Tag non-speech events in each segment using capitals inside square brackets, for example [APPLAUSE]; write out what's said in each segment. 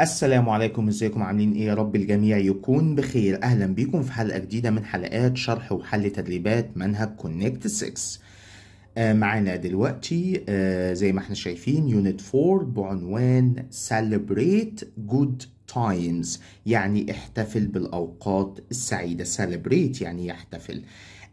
السلام عليكم ازيكم عاملين ايه يا رب الجميع يكون بخير اهلا بيكم في حلقه جديده من حلقات شرح وحل تدريبات منهج كونكت 6 آه معانا دلوقتي آه زي ما احنا شايفين يونت 4 بعنوان سيلبريت جود تايمز يعني احتفل بالاوقات السعيده سيلبريت يعني يحتفل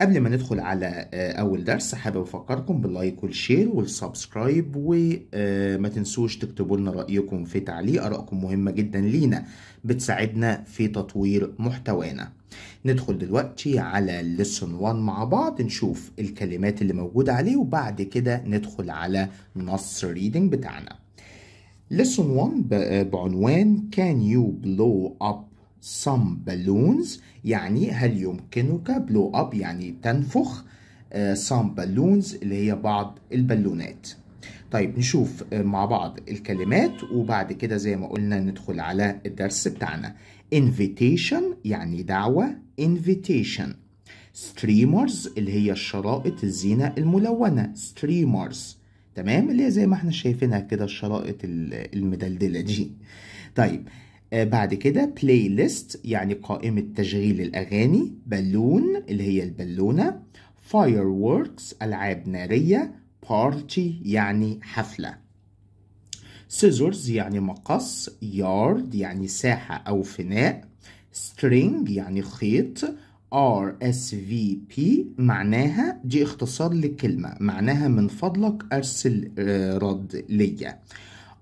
قبل ما ندخل على آه، اول درس حابب افكركم باللايك والشير والسبسكرايب وما آه، تنسوش تكتبوا لنا رايكم في تعليق ارائكم مهمه جدا لينا بتساعدنا في تطوير محتوانا ندخل دلوقتي على lesson 1 مع بعض نشوف الكلمات اللي موجوده عليه وبعد كده ندخل على نص ريدنج بتاعنا lesson 1 آه، بعنوان can you blow up some balloons يعني هل يمكنك blow up يعني تنفخ آه، some balloons اللي هي بعض البالونات طيب نشوف آه، مع بعض الكلمات وبعد كده زي ما قلنا ندخل على الدرس بتاعنا invitation يعني دعوة invitation streamers اللي هي الشرائط الزينة الملونة streamers تمام اللي هي زي ما احنا شايفينها كده الشرائط المدلدلة دي طيب آه، بعد كده بلاي ليست يعني قائمة تشغيل الأغاني بالون اللي هي البالونة فاير ووركس ألعاب نارية بارتي يعني حفلة سيزورز يعني مقص يارد يعني ساحة أو فناء سترينج يعني خيط ار اس في بي معناها دي اختصار لكلمة معناها من فضلك أرسل آه، رد ليا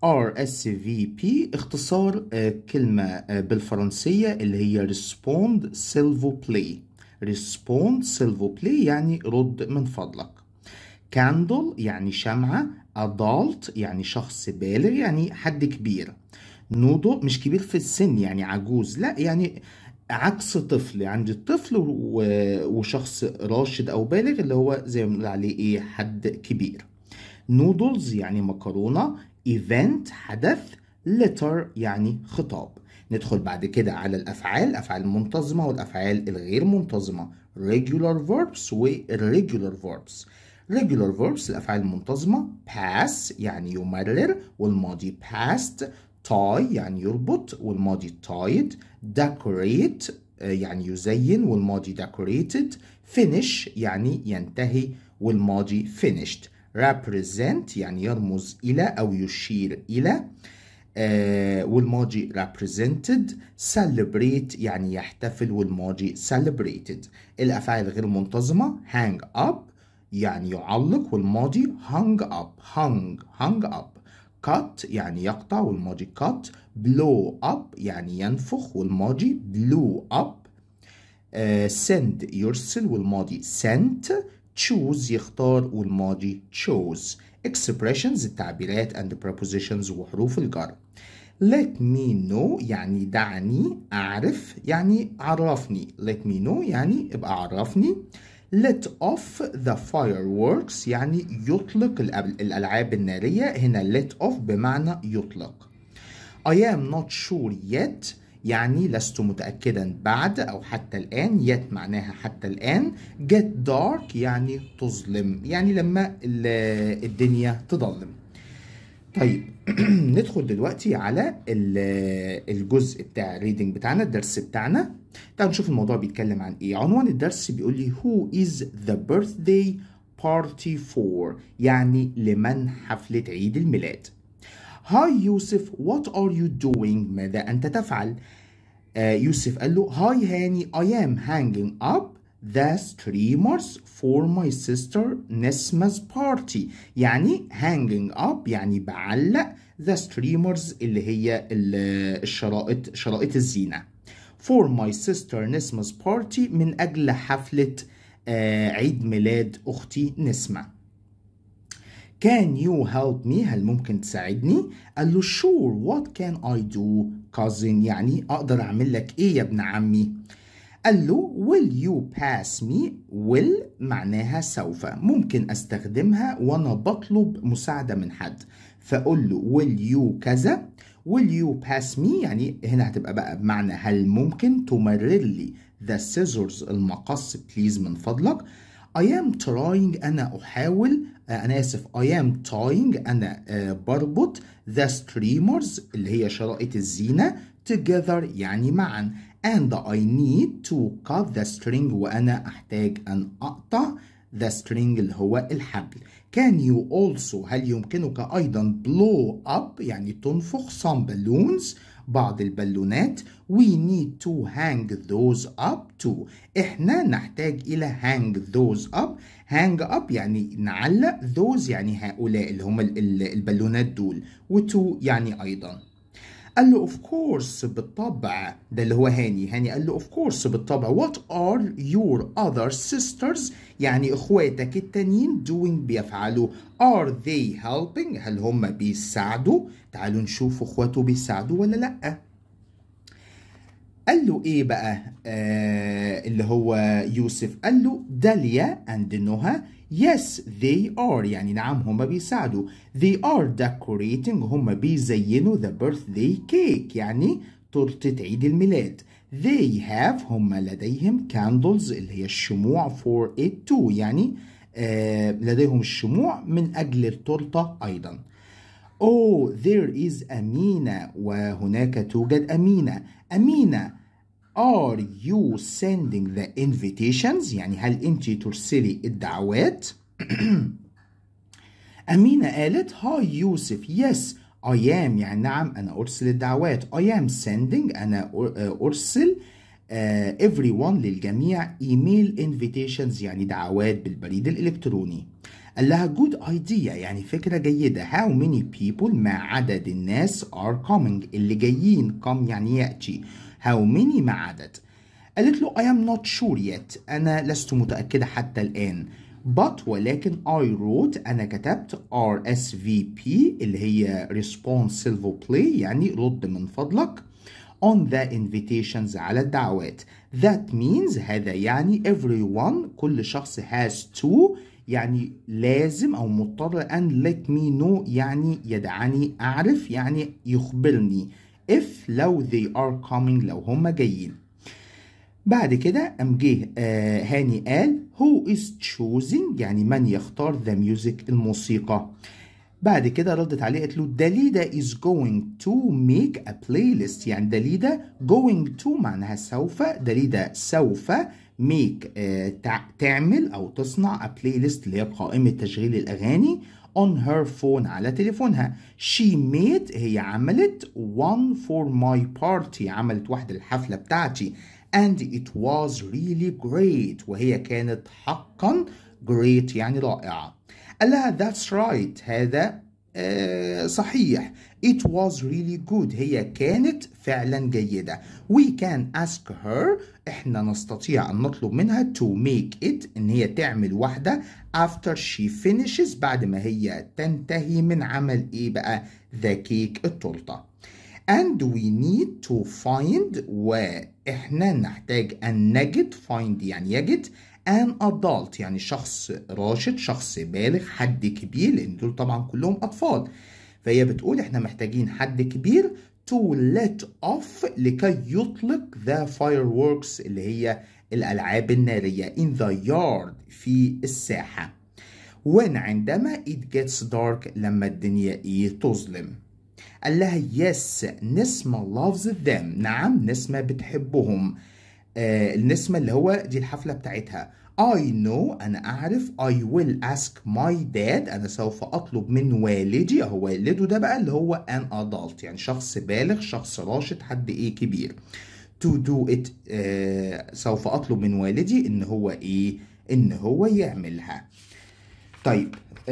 RSVP اختصار آه، كلمة آه، بالفرنسية اللي هي Respond Silvo Play Respond Silvo Play يعني رد من فضلك Candle يعني شمعة Adult يعني شخص بالغ يعني حد كبير نودو مش كبير في السن يعني عجوز لا يعني عكس طفل عند الطفل وشخص راشد او بالغ اللي هو زي ما بنقول عليه ايه حد كبير نودلز يعني مكرونة event حدث letter يعني خطاب ندخل بعد كده على الأفعال أفعال المنتظمة والأفعال الغير منتظمة regular verbs و irregular verbs regular verbs الأفعال المنتظمة pass يعني يمرر والماضي past tie يعني يربط والماضي tied decorate يعني يزين والماضي decorated finish يعني ينتهي والماضي finished represent يعني يرمز إلى أو يشير إلى آه والماضي represented celebrate يعني يحتفل والماضي celebrated الأفعال غير منتظمة hang up يعني يعلق والماضي hung up hung hung up cut يعني يقطع والماضي cut blow up يعني ينفخ والماضي blew up آه send يرسل والماضي sent choose يختار والماضي chose expressions التعبيرات and prepositions وحروف الجر let me know يعني دعني أعرف يعني عرفني let me know يعني ابقى عرفني let off the fireworks يعني يطلق الألعاب النارية هنا let off بمعنى يطلق I am not sure yet يعني لست متأكدا بعد أو حتى الآن yet معناها حتى الآن get dark يعني تظلم يعني لما الدنيا تظلم طيب [CLEARS THROAT] ندخل دلوقتي على الجزء بتاع الريدنج بتاعنا الدرس بتاعنا تعالوا نشوف الموضوع بيتكلم عن ايه عنوان الدرس بيقول لي who is the birthday party for يعني لمن حفلة عيد الميلاد هاي يوسف وات ار يو دوينج ماذا انت تفعل آه، يوسف قال له هاي هاني اي ام هانجينج اب ذا ستريمرز فور ماي سيستر نسمس بارتي يعني هانجينج اب يعني بعلق ذا ستريمرز اللي هي الشرائط شرائط الزينه فور ماي سيستر Nisma's party من أجل حفلة آه، عيد ميلاد أختي نسمة. can you help me هل ممكن تساعدني قال له sure what can I do cousin يعني اقدر اعمل لك ايه يا ابن عمي قال له will you pass me will معناها سوف ممكن استخدمها وانا بطلب مساعدة من حد فأقول له will you كذا will you pass me يعني هنا هتبقى بقى بمعنى هل ممكن تمرر لي the scissors المقص please من فضلك I am trying أنا أحاول أنا آسف I am trying أنا بربط the streamers اللي هي شرائط الزينة together يعني معا and I need to cut the string وأنا أحتاج أن أقطع the string اللي هو الحبل can you also هل يمكنك أيضا blow up يعني تنفخ some balloons بعض البالونات we need to hang those up to احنا نحتاج الى hang those up hang up يعني نعلق those يعني هؤلاء اللي هم البالونات دول و to يعني ايضا قال له اوف كورس بالطبع ده اللي هو هاني هاني قال له اوف كورس بالطبع وات ار يور اذر سيسترز يعني اخواتك التانيين doing بيفعلوا ار they helping هل هم بيساعدوا تعالوا نشوف اخواته بيساعدوا ولا لأ قال له ايه بقى آه اللي هو يوسف قال له داليا اند نوها يس they ار يعني نعم هما بيساعدوا they ار decorating هما بيزينوا بيرث birthday كيك يعني تورتة عيد الميلاد they have هما لديهم candles اللي هي الشموع for it too يعني آه لديهم الشموع من أجل التورتة أيضا Oh there is أمينة وهناك توجد أمينة أمينة Are you sending the invitations يعني هل أنت ترسلي الدعوات [CLEARS THROAT] أمينة قالت هاي يوسف yes I am يعني نعم أنا أرسل الدعوات I am sending أنا أرسل آه، everyone للجميع email invitations يعني دعوات بالبريد الإلكتروني قال لها good idea يعني فكرة جيدة how many people ما عدد الناس are coming اللي جايين come يعني يأتي how many ما عدد قالت له I am not sure yet أنا لست متأكدة حتى الآن but ولكن I wrote أنا كتبت RSVP اللي هي response silver play يعني رد من فضلك on the invitations على الدعوات that means هذا يعني everyone كل شخص has to يعني لازم أو مضطر أن let me know يعني يدعني أعرف يعني يخبرني if لو they are coming لو هم جايين بعد كده قام جه آه هاني قال who is choosing يعني من يختار the music الموسيقى بعد كده ردت عليه قالت له داليدا is going to make a playlist يعني داليدا going to معناها سوف داليدا سوف ميك آه، تعمل او تصنع بلاي ليست اللي هي قائمه تشغيل الاغاني on her phone على تليفونها she made هي عملت one for my party عملت واحدة الحفلة بتاعتي and it was really great وهي كانت حقا great يعني رائعة قال لها that's right هذا آه، صحيح it was really good هي كانت فعلا جيدة we can ask her احنا نستطيع أن نطلب منها to make it ان هي تعمل واحدة after she finishes بعد ما هي تنتهي من عمل ايه بقى the cake التورتة and we need to find واحنا نحتاج أن نجد find يعني يجد ان ادالت يعني شخص راشد شخص بالغ حد كبير لان دول طبعا كلهم اطفال فهي بتقول احنا محتاجين حد كبير to let off لكي يطلق the fireworks اللي هي الألعاب النارية in the yard في الساحة وين عندما it gets dark لما الدنيا ايه تظلم قال لها yes نسمة loves them نعم نسمة بتحبهم آه النسمة اللي هو دي الحفلة بتاعتها I know أنا أعرف I will ask my dad أنا سوف أطلب من والدي أو والده ده بقى اللي هو an adult يعني شخص بالغ شخص راشد حد إيه كبير to do it uh, سوف أطلب من والدي إن هو إيه إن هو يعملها طيب uh,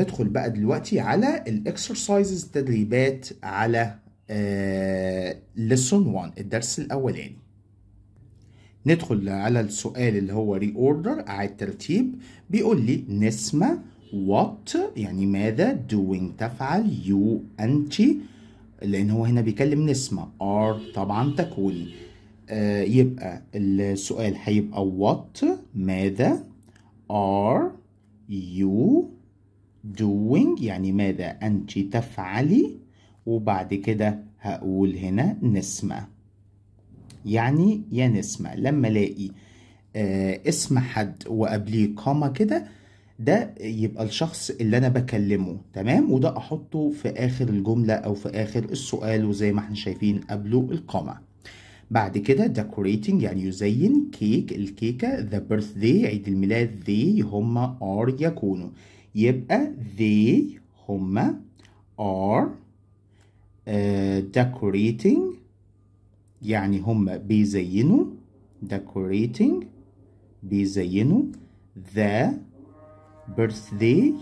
ندخل بقى دلوقتي على الاكسرسايزز تدريبات على uh, lesson 1 الدرس الأولاني ندخل على السؤال اللي هو ري اوردر اعاد ترتيب بيقول لي نسمه وات يعني ماذا دوينج تفعل يو انت لان هو هنا بيكلم نسمه ار طبعا تكون آه يبقى السؤال هيبقى وات ماذا ار يو doing يعني ماذا أنت تفعلي وبعد كده هقول هنا نسمة يعني يا نسمة لما الاقي آه اسم حد وقبليه قامة كده ده يبقى الشخص اللي انا بكلمه تمام وده احطه في اخر الجملة او في اخر السؤال وزي ما احنا شايفين قبله القامة بعد كده decorating يعني يزين كيك الكيكة the birthday عيد الميلاد they هما are يكونوا يبقى they هما are uh, decorating يعني هم بيزينوا decorating بيزينوا the birthday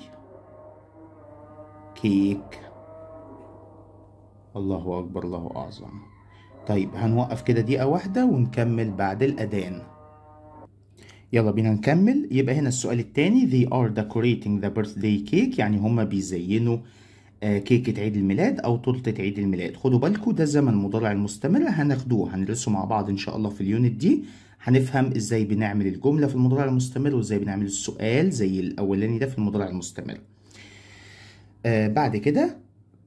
cake الله أكبر الله أعظم طيب هنوقف كده دقيقة واحدة ونكمل بعد الأذان يلا بينا نكمل يبقى هنا السؤال التاني they are decorating the birthday cake يعني هما بيزينوا آه، كيكة عيد الميلاد أو تورتة عيد الميلاد خدوا بالكم ده الزمن مضارع المستمر هناخدوه هندرسه مع بعض إن شاء الله في اليونت دي هنفهم إزاي بنعمل الجملة في المضارع المستمر وإزاي بنعمل السؤال زي الأولاني ده في المضارع المستمر آه بعد كده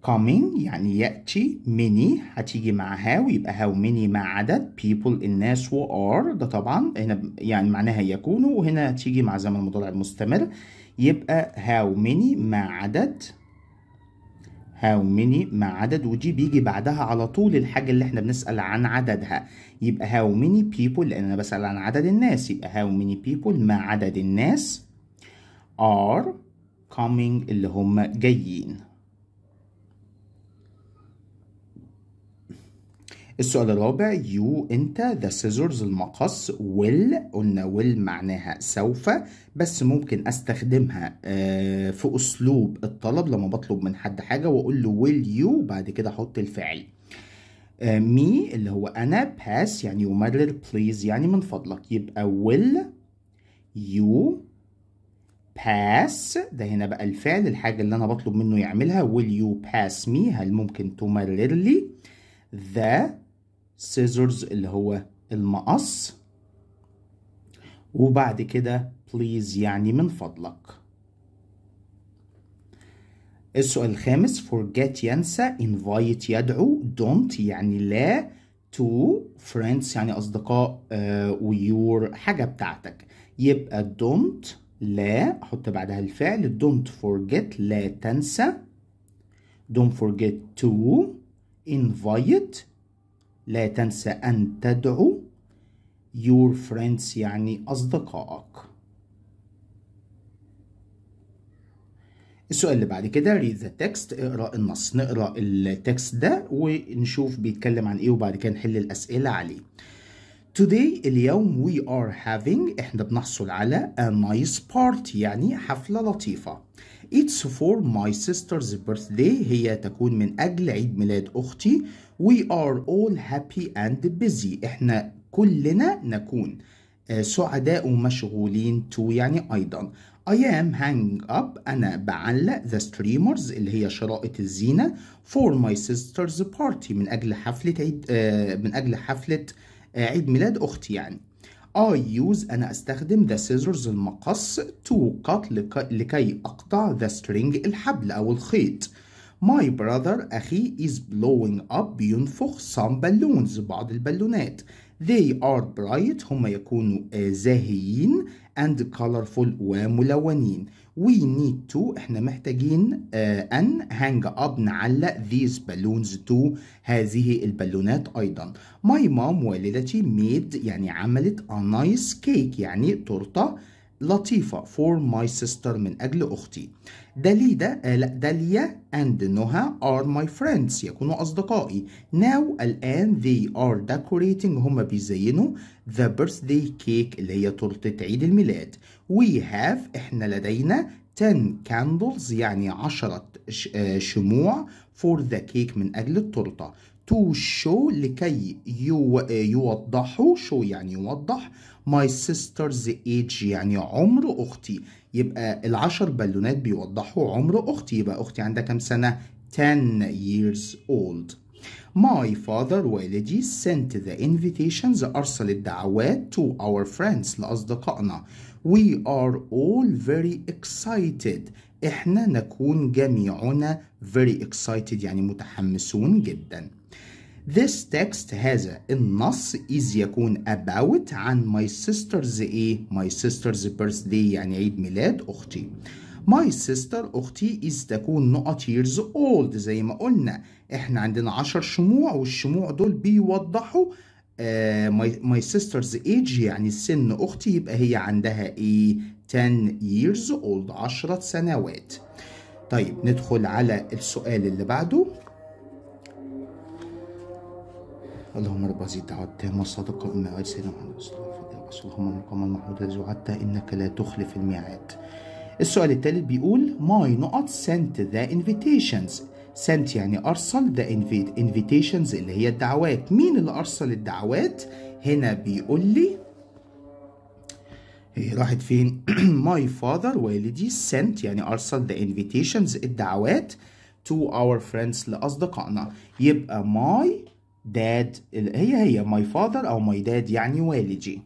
coming يعني يأتي many هتيجي مع how يبقى how many مع عدد people الناس و are ده طبعا هنا يعني معناها يكونوا وهنا تيجي مع زمن المضارع المستمر يبقى how many مع عدد هاو ميني مع عدد ودي بيجي بعدها على طول الحاجة اللي احنا بنسأل عن عددها يبقى هاو ميني بيبول لأن أنا بسأل عن عدد الناس يبقى هاو ميني بيبول مع عدد الناس are coming اللي هم جايين السؤال الرابع يو انت ذا سيزرز المقص ويل قلنا ويل معناها سوف بس ممكن استخدمها آه، في اسلوب الطلب لما بطلب من حد حاجه واقول له ويل يو بعد كده احط الفعل مي آه، اللي هو انا باس يعني يمرر بليز يعني من فضلك يبقى ويل يو pass ده هنا بقى الفعل الحاجة اللي أنا بطلب منه يعملها will you pass me هل ممكن تمرر لي the scissors اللي هو المقص وبعد كده please يعني من فضلك السؤال الخامس forget ينسى invite يدعو don't يعني لا to friends يعني أصدقاء آه، ويور حاجة بتاعتك يبقى don't لا حط بعدها الفعل don't forget لا تنسى don't forget to invite لا تنسى أن تدعو your friends يعني أصدقائك السؤال اللي بعد كده read the text اقرأ النص نقرأ التكست ده ونشوف بيتكلم عن ايه وبعد كده نحل الأسئلة عليه Today اليوم we are having احنا بنحصل على a nice party يعني حفلة لطيفة It's for my sister's birthday هي تكون من أجل عيد ميلاد أختي We are all happy and busy احنا كلنا نكون آه، سعداء ومشغولين تو يعني أيضا I am hang up أنا بعلق the streamers اللي هي شرائط الزينة for my sister's party من أجل حفلة عيد آه، من أجل حفلة آه، عيد ميلاد أختي يعني I use أنا أستخدم the scissors المقص to cut لكي أقطع the string الحبل أو الخيط My brother أخي is blowing up بينفخ some balloons بعض البالونات They are bright هم يكونوا زاهيين and colorful وملونين We need to احنا محتاجين أن hang up نعلق these balloons to هذه البالونات أيضا My mom والدتي made يعني عملت a nice cake يعني تورتة لطيفة for my sister من أجل أختي داليدا آه لا داليا and نهى are my friends يكونوا أصدقائي now الآن they are decorating هم بيزينوا the birthday cake اللي هي تورتة عيد الميلاد we have إحنا لدينا 10 candles يعني 10 آه، شموع for the cake من أجل التورتة to show لكي يو يوضحوا show يعني يوضح my sister's age يعني عمر أختي يبقى العشر بالونات بيوضحوا عمر أختي يبقى أختي عندها كام سنة 10 years old My father والدي sent the invitations أرسل الدعوات to our friends لأصدقائنا We are all very excited إحنا نكون جميعنا very excited يعني متحمسون جداً This text هذا النص is يكون about عن my sister's ايه my sister's birthday يعني عيد ميلاد أختي my sister أختي is تكون نقط years old زي ما قلنا احنا عندنا عشر شموع والشموع دول بيوضحوا آه، my sister's age يعني سن اختي يبقى هي عندها ايه 10 years old عشرة سنوات طيب ندخل على السؤال اللي بعده اللهم رب هذه الدعوة التامة الصادقة إن أجل سيدنا محمد صلى الله عليه وسلم اللهم المقام المحمود الذي وعدته إنك لا تخلف الميعاد. السؤال التالت بيقول ماي نقط sent the invitations sent يعني أرسل the invitations اللي هي الدعوات مين اللي أرسل الدعوات هنا بيقول لي هي إيه، راحت فين ماي [CLEARS THROAT] فاذر والدي sent يعني أرسل the invitations الدعوات to our friends لأصدقائنا يبقى my داد هي هي ماي فاذر أو ماي داد يعني والدي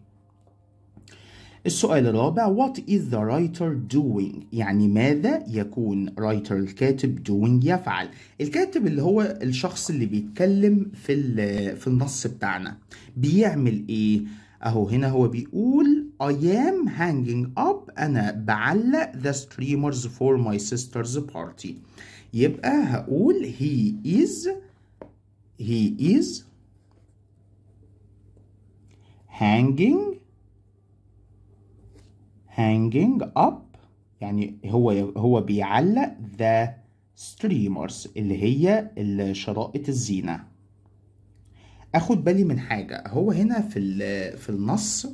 السؤال الرابع what is the writer doing يعني ماذا يكون writer الكاتب doing يفعل الكاتب اللي هو الشخص اللي بيتكلم في في النص بتاعنا بيعمل ايه اهو هنا هو بيقول I am hanging up انا بعلق the streamers for my sister's party يبقى هقول he is he is hanging hanging up يعني هو هو بيعلق the streamers اللي هي شرائط الزينة اخد بالي من حاجة هو هنا في في النص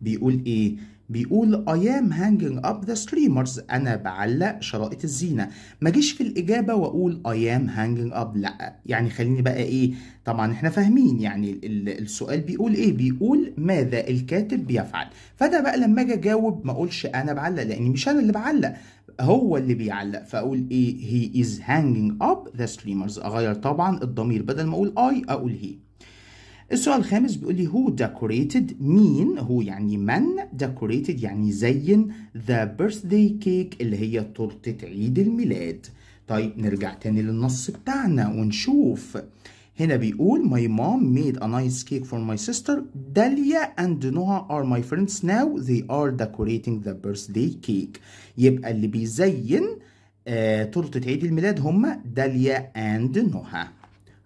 بيقول ايه بيقول I am hanging up the streamers أنا بعلق شرائط الزينة ما جيش في الإجابة وأقول I am hanging up لأ يعني خليني بقى إيه طبعا إحنا فاهمين يعني السؤال بيقول إيه بيقول ماذا الكاتب بيفعل فده بقى لما أجي أجاوب ما أقولش أنا بعلق لأن مش أنا اللي بعلق هو اللي بيعلق فأقول إيه he is hanging up the streamers أغير طبعا الضمير بدل ما أقول I أقول he السؤال الخامس بيقول لي هو decorated مين هو يعني من decorated يعني زين the birthday cake اللي هي تورتة عيد الميلاد طيب نرجع تاني للنص بتاعنا ونشوف هنا بيقول my mom made a nice cake for my sister داليا and نوها are my friends now they are decorating the birthday cake يبقى اللي بيزين تورتة آه، عيد الميلاد هما داليا and نوها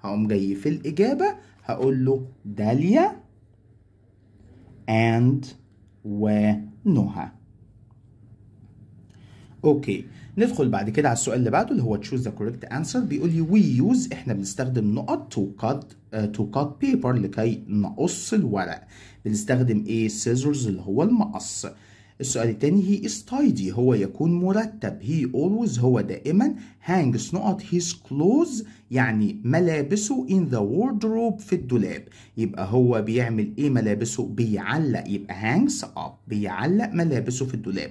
هقوم جاي في الإجابة هقول له داليا and ونهى اوكي ندخل بعد كده على السؤال اللي بعده اللي هو تشوز ذا كوريكت انسر بيقول لي وي يوز احنا بنستخدم نقط تو كات تو كات بيبر لكي نقص الورق بنستخدم ايه سيزرز اللي هو المقص السؤال التاني هي is tidy هو يكون مرتب هي always هو دائما hangs نقط his clothes يعني ملابسه in the wardrobe في الدولاب يبقى هو بيعمل ايه ملابسه بيعلق يبقى hangs up بيعلق ملابسه في الدولاب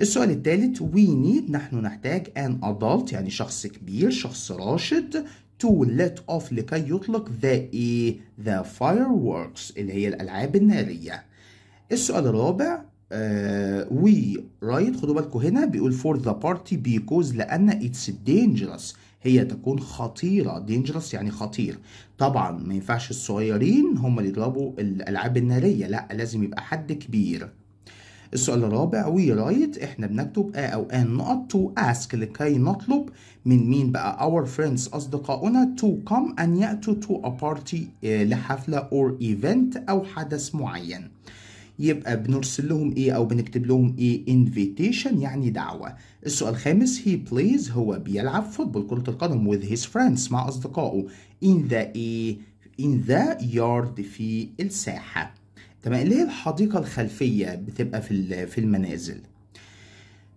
السؤال الثالث we need نحن نحتاج an adult يعني شخص كبير شخص راشد to let off لكي يطلق the the fireworks اللي هي الألعاب النارية السؤال الرابع آه، وي رايت خدوا بالكم هنا بيقول فور ذا بارتي بيكوز لان اتس دينجرس هي تكون خطيره دينجرس يعني خطير طبعا ما ينفعش الصغيرين هم اللي يضربوا الالعاب الناريه لا لازم يبقى حد كبير السؤال الرابع وي رايت احنا بنكتب ا او ان نقط تو اسك لكي نطلب من مين بقى اور فريندز اصدقائنا تو كم ان ياتوا تو ا بارتي لحفله اور ايفنت او حدث معين يبقى بنرسل لهم ايه او بنكتب لهم ايه invitation يعني دعوه السؤال الخامس he plays هو بيلعب فوتبول كره القدم with his friends مع اصدقائه in the ايه in the yard في الساحه تمام اللي هي الحديقه الخلفيه بتبقى في في المنازل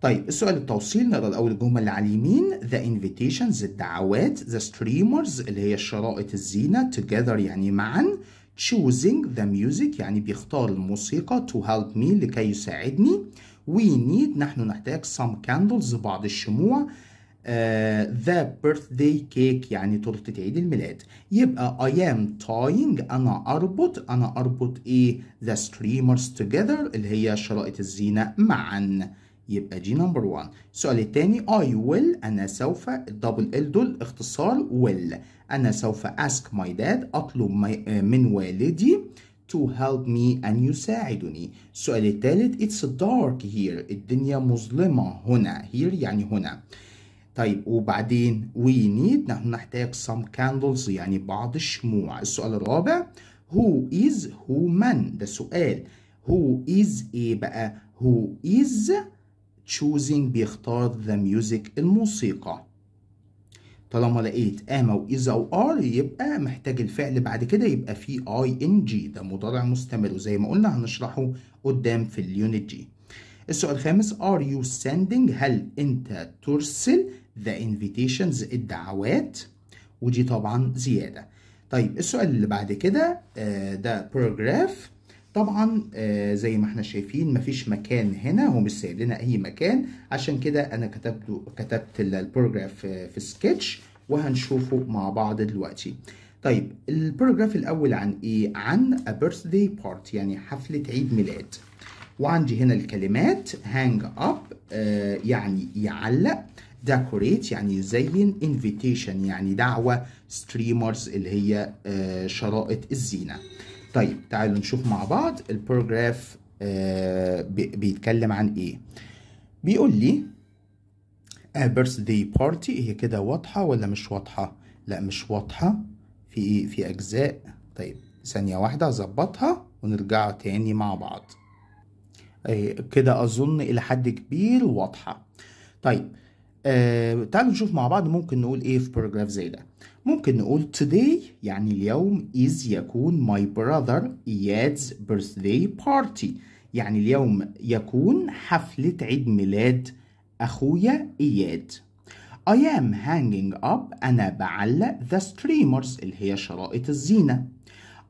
طيب السؤال التوصيل نقرا الاول الجمل اللي على اليمين ذا انفيتيشنز الدعوات ذا ستريمرز اللي هي شرائط الزينه together يعني معا choosing the music يعني بيختار الموسيقى to help me لكي يساعدني we need نحن نحتاج some candles بعض الشموع uh, the birthday cake يعني تورتة عيد الميلاد يبقى I am tying أنا أربط أنا أربط إيه the streamers together اللي هي شرائط الزينة معا يبقى دي نمبر 1 السؤال الثاني I will أنا سوف الدبل ال دول اختصار will أنا سوف ask my dad أطلب آه، من والدي to help me أن يساعدني السؤال الثالث it's dark here الدنيا مظلمة هنا here يعني هنا طيب وبعدين we need نحن نحتاج some candles يعني بعض الشموع السؤال الرابع who is who من ده سؤال who is ايه بقى who is choosing بيختار the music الموسيقى طالما لقيت ا موئذ او ار يبقى محتاج الفعل بعد كده يبقى فيه اي ان جي ده مضارع مستمر وزي ما قلنا هنشرحه قدام في اليونت جي السؤال الخامس ار يو sending هل انت ترسل ذا انفيتيشنز الدعوات ودي طبعا زياده طيب السؤال اللي بعد كده آه، ده paragraph طبعا آه، زي ما احنا شايفين مفيش مكان هنا هو مش سايب لنا اي مكان عشان كده انا كتبت كتبت البروجراف في سكتش وهنشوفه مع بعض دلوقتي طيب البروجراف الاول عن ايه عن a birthday party يعني حفله عيد ميلاد وعندي هنا الكلمات hang up آه، يعني يعلق decorate يعني يزين invitation يعني دعوة streamers اللي هي آه، شرائط الزينة طيب تعالوا نشوف مع بعض البروجراف آه بيتكلم عن ايه بيقول لي a birthday party هي كده واضحة ولا مش واضحة لا مش واضحة في ايه في اجزاء طيب ثانية واحدة اظبطها ونرجع تاني مع بعض آه كده اظن الى حد كبير واضحة طيب آه تعالوا نشوف مع بعض ممكن نقول ايه في باراجراف زي ده ممكن نقول today يعني اليوم is يكون my brother Iyad's birthday party يعني اليوم يكون حفلة عيد ميلاد أخويا إياد I am hanging up أنا بعلق the streamers اللي هي شرائط الزينة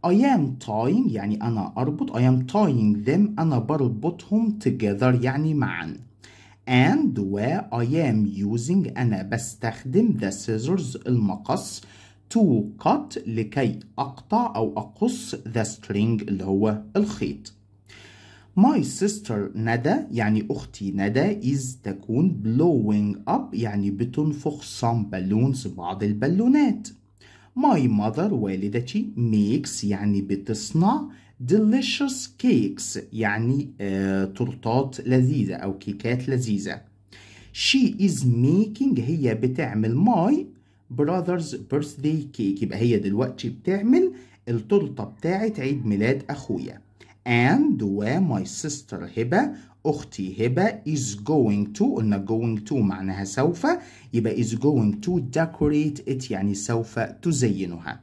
I am tying يعني أنا أربط I am tying them أنا بربطهم together يعني معاً and where I am using أنا بستخدم the scissors المقص to cut لكي أقطع أو أقص the string اللي هو الخيط My sister ندى يعني أختي ندى is تكون blowing up يعني بتنفخ some balloons بعض البالونات My mother والدتي makes يعني بتصنع delicious cakes يعني آه تورتات لذيذة أو كيكات لذيذة she is making هي بتعمل my brother's birthday cake يبقى هي دلوقتي بتعمل التورتة بتاعت عيد ميلاد أخويا and و my sister هبة أختي هبة is going to قلنا going to معناها سوف يبقى is going to decorate it يعني سوف تزينها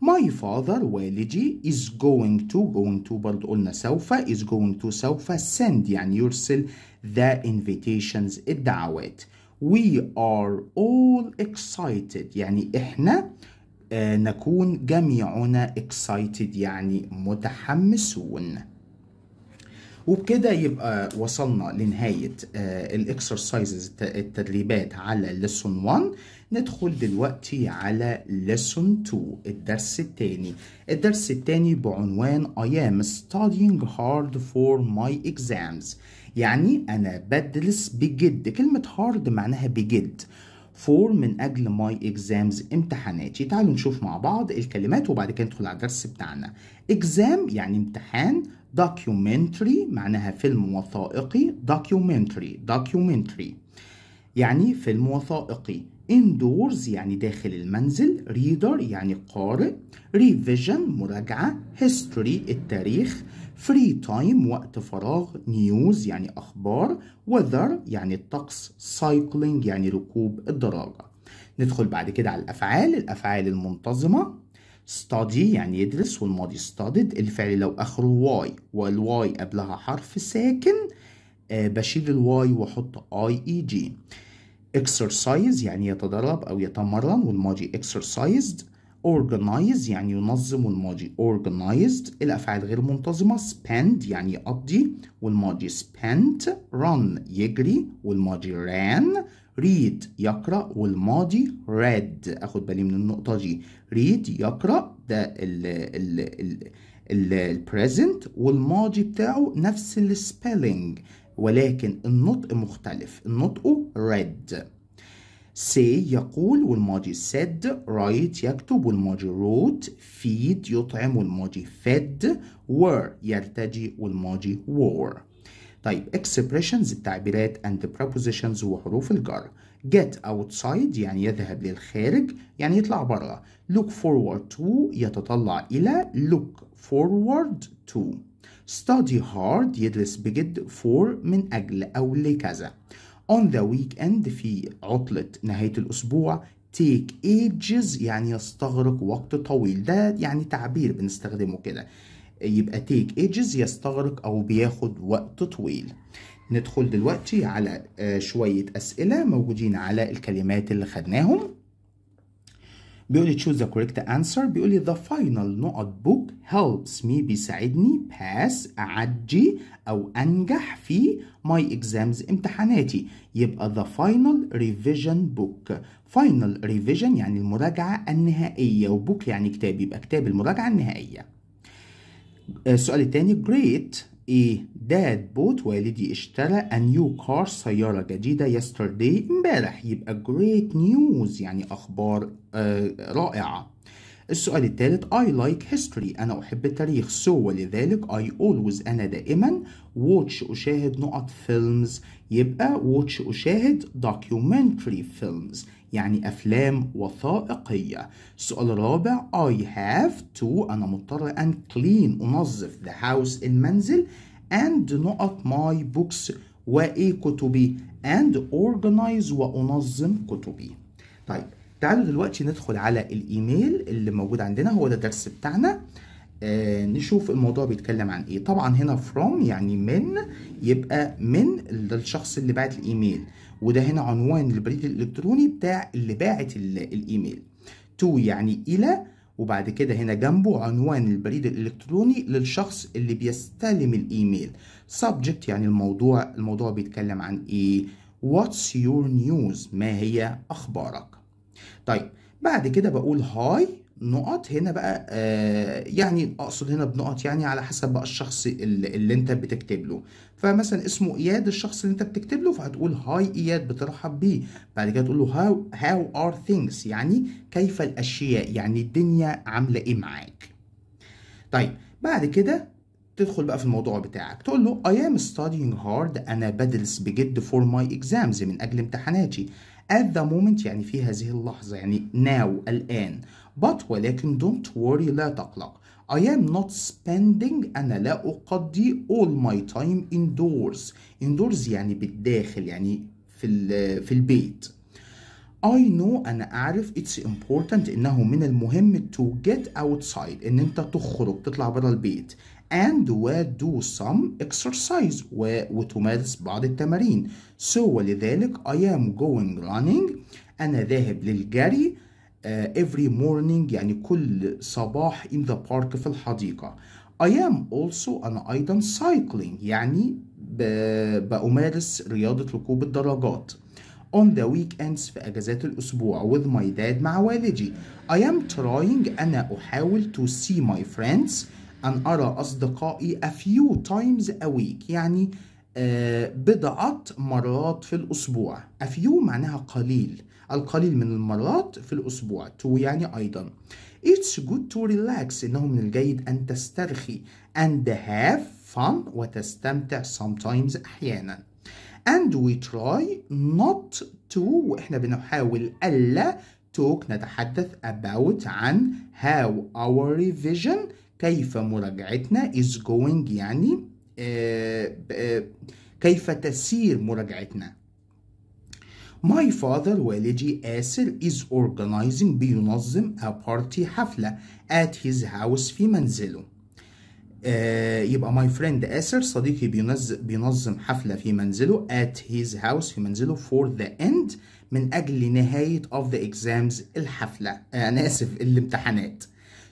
My father والدي is going to going to برضه قلنا سوف is going to سوف send يعني يرسل the invitations الدعوات We are all excited يعني إحنا آه نكون جميعنا excited يعني متحمسون وبكده يبقى وصلنا لنهاية آه الاكسرسايزز التدريبات على lesson 1 ندخل دلوقتي على lesson 2 الدرس الثاني الدرس الثاني بعنوان I am studying hard for my exams يعني أنا بدرس بجد كلمة hard معناها بجد for من أجل my exams امتحاناتي تعالوا نشوف مع بعض الكلمات وبعد كده ندخل على الدرس بتاعنا exam يعني امتحان documentary معناها فيلم وثائقي documentary documentary يعني فيلم وثائقي indoors يعني داخل المنزل reader يعني قارئ revision مراجعة history التاريخ free time وقت فراغ news يعني أخبار weather يعني الطقس cycling يعني ركوب الدراجة ندخل بعد كده على الأفعال الأفعال المنتظمة study يعني يدرس والماضي studied الفعل لو آخره واي والواي قبلها حرف ساكن آه، بشيل الواي وأحط اي اي جي exercise يعني يتدرب أو يتمرن والماضي exercised organize يعني ينظم والماضي organized الأفعال غير منتظمة spend يعني يقضي والماضي spent run يجري والماضي ran read يقرأ والماضي read أخد بالي من النقطة دي read يقرأ ده ال ال ال present والماضي بتاعه نفس spelling ولكن النطق مختلف النطق read say يقول والماضي said write يكتب والماضي wrote feed يطعم والماضي fed were يرتدي والماضي wore طيب expressions التعبيرات and the prepositions وحروف الجر get outside يعني يذهب للخارج يعني يطلع بره look forward to يتطلع إلى look forward to study hard يدرس بجد for من أجل أو لكذا on the weekend في عطلة نهاية الأسبوع take ages يعني يستغرق وقت طويل ده يعني تعبير بنستخدمه كده يبقى take ages يستغرق أو بياخد وقت طويل ندخل دلوقتي على آه، شوية أسئلة موجودين على الكلمات اللي خدناهم بيقول لي choose the correct answer بيقول لي the final نقط book helps me بيساعدني pass أعدي أو أنجح في my exams امتحاناتي يبقى the final revision book final revision يعني المراجعة النهائية وبوك يعني كتاب يبقى كتاب المراجعة النهائية آه، السؤال الثاني great إيه داد بوت والدي اشترى a new car سيارة جديدة yesterday امبارح يبقى great news يعني أخبار آه رائعة السؤال الثالث I like history أنا أحب التاريخ so ولذلك I always أنا دائما watch أشاهد نقط films يبقى watch أشاهد documentary films يعني أفلام وثائقية السؤال الرابع I have to أنا مضطر أن clean أنظف the house المنزل and نقط my books وإيه كتبي and organize وأنظم كتبي طيب تعالوا دلوقتي ندخل على الإيميل اللي موجود عندنا هو ده الدرس بتاعنا آه نشوف الموضوع بيتكلم عن ايه طبعا هنا from يعني من يبقى من للشخص الشخص اللي بعت الايميل وده هنا عنوان البريد الالكتروني بتاع اللي باعت الايميل تو يعني الى وبعد كده هنا جنبه عنوان البريد الالكتروني للشخص اللي بيستلم الايميل subject يعني الموضوع الموضوع بيتكلم عن ايه what's your news ما هي اخبارك طيب بعد كده بقول هاي نقط هنا بقى آه يعني اقصد هنا بنقط يعني على حسب بقى الشخص اللي, اللي انت بتكتب له فمثلا اسمه اياد الشخص اللي انت بتكتب له فهتقول هاي اياد بترحب بيه بعد كده تقول له هاو هاو ار ثينجز يعني كيف الاشياء يعني الدنيا عامله ايه معاك طيب بعد كده تدخل بقى في الموضوع بتاعك تقول له اي ام studying هارد أنا بدرس بجد فور ماي اكزامز من أجل امتحاناتي at the moment يعني في هذه اللحظة يعني now الآن but ولكن don't worry لا تقلق I am not spending أنا لا أقضي all my time indoors indoors يعني بالداخل يعني في, في البيت I know أنا أعرف it's important إنه من المهم to get outside إن أنت تخرج تطلع برا البيت and do some exercise و وتمارس بعض التمارين so ولذلك I am going running أنا ذاهب للجري آه، every morning يعني كل صباح in the park في الحديقة I am also أنا أيضا cycling يعني بأمارس رياضة ركوب الدراجات on the weekends في أجازات الأسبوع with my dad مع والدي I am trying أنا أحاول to see my friends أن أرى أصدقائي a few times a week يعني آه، بضعة مرات في الأسبوع a few معناها قليل القليل من المرات في الأسبوع تو يعني أيضا It's good to relax إنه من الجيد أن تسترخي and have fun وتستمتع sometimes أحيانا and we try not to وإحنا بنحاول ألا talk نتحدث about عن how our revision كيف مراجعتنا is going يعني uh, uh, كيف تسير مراجعتنا My father والدي آسر is organizing بينظم a party حفلة at his house في منزله آه يبقى my friend آسر صديقي بينظم, حفلة في منزله at his house في منزله for the end من أجل نهاية of the exams الحفلة آه، أنا آسف الامتحانات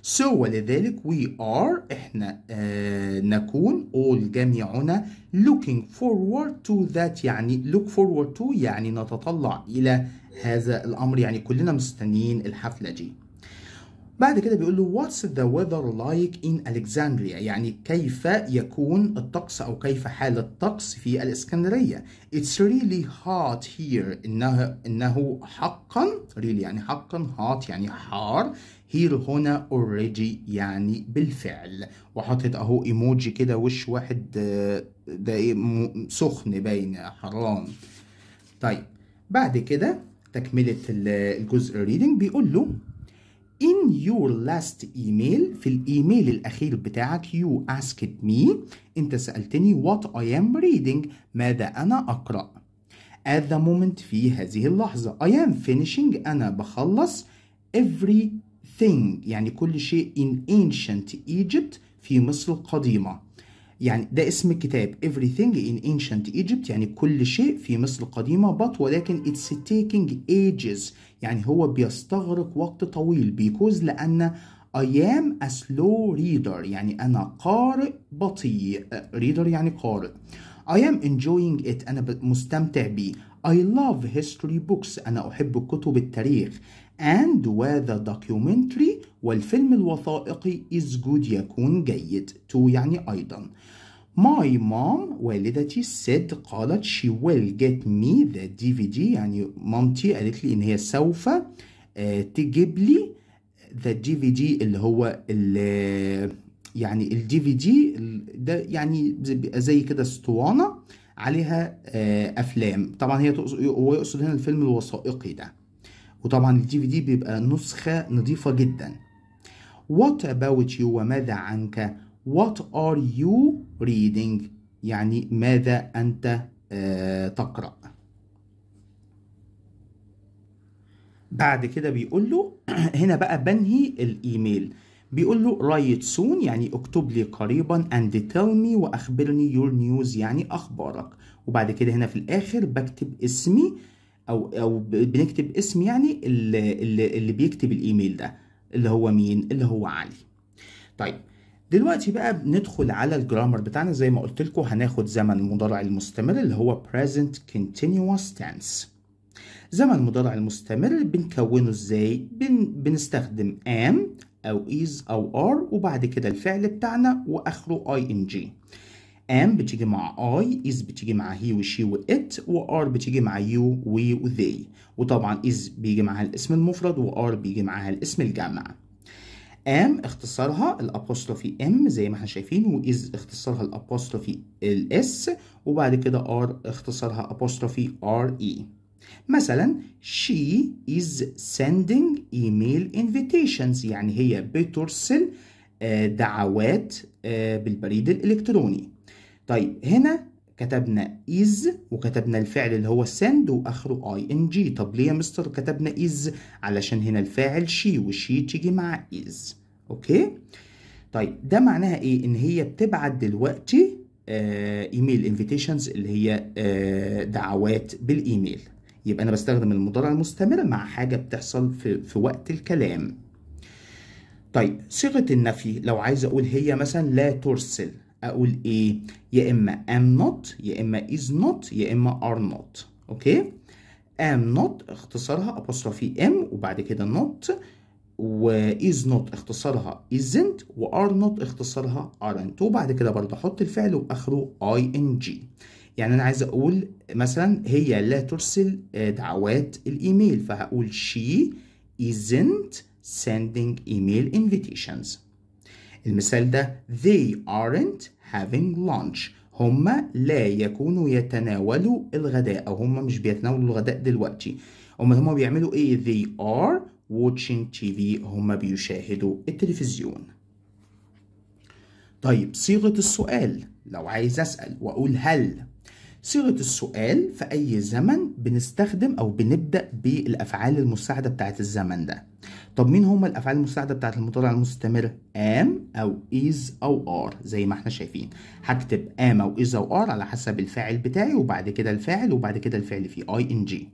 So ولذلك we are احنا آه نكون all جميعنا looking forward to that يعني look forward to يعني نتطلع إلى هذا الأمر يعني كلنا مستنيين الحفلة دي. بعد كده بيقول له what's the weather like in Alexandria يعني كيف يكون الطقس أو كيف حال الطقس في الإسكندرية it's really hot here إنه إنه حقا really يعني حقا hot يعني حار هير هنا اوريدي يعني بالفعل وحاطط اهو ايموجي كده وش واحد آه، ده ايه سخن باين حرام طيب بعد كده تكملة الجزء الريدنج بيقول له In your last email في الإيميل الأخير بتاعك you asked me أنت سألتني what I am reading ماذا أنا أقرأ at the moment في هذه اللحظة I am finishing أنا بخلص every thing يعني كل شيء in ancient Egypt في مصر القديمة يعني ده اسم الكتاب everything in ancient Egypt يعني كل شيء في مصر القديمة but ولكن it's taking ages يعني هو بيستغرق وقت طويل because لأن I am a slow reader يعني أنا قارئ بطيء أه، reader يعني قارئ I am enjoying it أنا مستمتع بيه I love history books أنا أحب كتب التاريخ and whether documentary والفيلم الوثائقي is good يكون جيد to يعني أيضا My mom والدتي said قالت she will get me the DVD يعني مامتي قالت لي إن هي سوف آه، تجيب لي the DVD اللي هو ال يعني الدي في دي ده يعني بيبقى زي كده اسطوانه عليها آه، افلام طبعا هي هو يقصد هنا الفيلم الوثائقي ده وطبعا الدي في دي بيبقى نسخة نظيفة جدا What about you وماذا عنك What are you reading يعني ماذا أنت آه، تقرأ بعد كده بيقول له [CLEARS THROAT] هنا بقى بنهي الايميل بيقول له write soon يعني اكتب لي قريبا and tell me واخبرني your news يعني اخبارك وبعد كده هنا في الاخر بكتب اسمي او او بنكتب اسم يعني اللي, اللي بيكتب الايميل ده اللي هو مين اللي هو علي طيب دلوقتي بقى بندخل على الجرامر بتاعنا زي ما قلت لكم هناخد زمن المضارع المستمر اللي هو present continuous tense زمن المضارع المستمر بنكونه ازاي بن... بنستخدم am او is او are وبعد كده الفعل بتاعنا واخره ing am بتيجي مع I is بتيجي مع he وشي وات وار بتيجي مع you وي وذي وطبعا is بيجي معاها الاسم المفرد وار بيجي معاها الاسم الجامع am اختصارها الابوستروفي m زي ما احنا شايفين و اختصارها الابوستروفي s وبعد كده are اختصارها apostrophe re مثلا she is sending email invitations يعني هي بترسل آه، دعوات آه، بالبريد الإلكتروني طيب هنا كتبنا is وكتبنا الفعل اللي هو send واخره اي ان جي طب ليه يا مستر كتبنا is علشان هنا الفاعل she وشي تيجي مع is اوكي طيب ده معناها ايه ان هي بتبعت دلوقتي آه ايميل انفيتيشنز اللي هي آه دعوات بالايميل يبقى انا بستخدم المضارع المستمر مع حاجه بتحصل في في وقت الكلام طيب صيغه النفي لو عايز اقول هي مثلا لا ترسل اقول ايه يا اما am not يا اما is not يا اما are not اوكي am not اختصارها apostrophe m وبعد كده not و is not اختصارها isn't و are not اختصارها aren't وبعد كده برضه احط الفعل واخره ing يعني انا عايز اقول مثلا هي لا ترسل آه، دعوات الايميل فهقول she isn't sending email invitations المثال ده they aren't having lunch هما لا يكونوا يتناولوا الغداء أو هما مش بيتناولوا الغداء دلوقتي هما هما بيعملوا إيه they are watching TV هما بيشاهدوا التلفزيون طيب صيغة السؤال لو عايز أسأل وأقول هل صيغة السؤال في أي زمن بنستخدم أو بنبدأ بالأفعال المساعدة بتاعت الزمن ده طب مين هما الافعال المساعده بتاعت المضارع المستمر ام او از او ار زي ما احنا شايفين هكتب ام او از او ار على حسب الفاعل بتاعي وبعد كده الفاعل وبعد كده الفعل فيه اي ان جي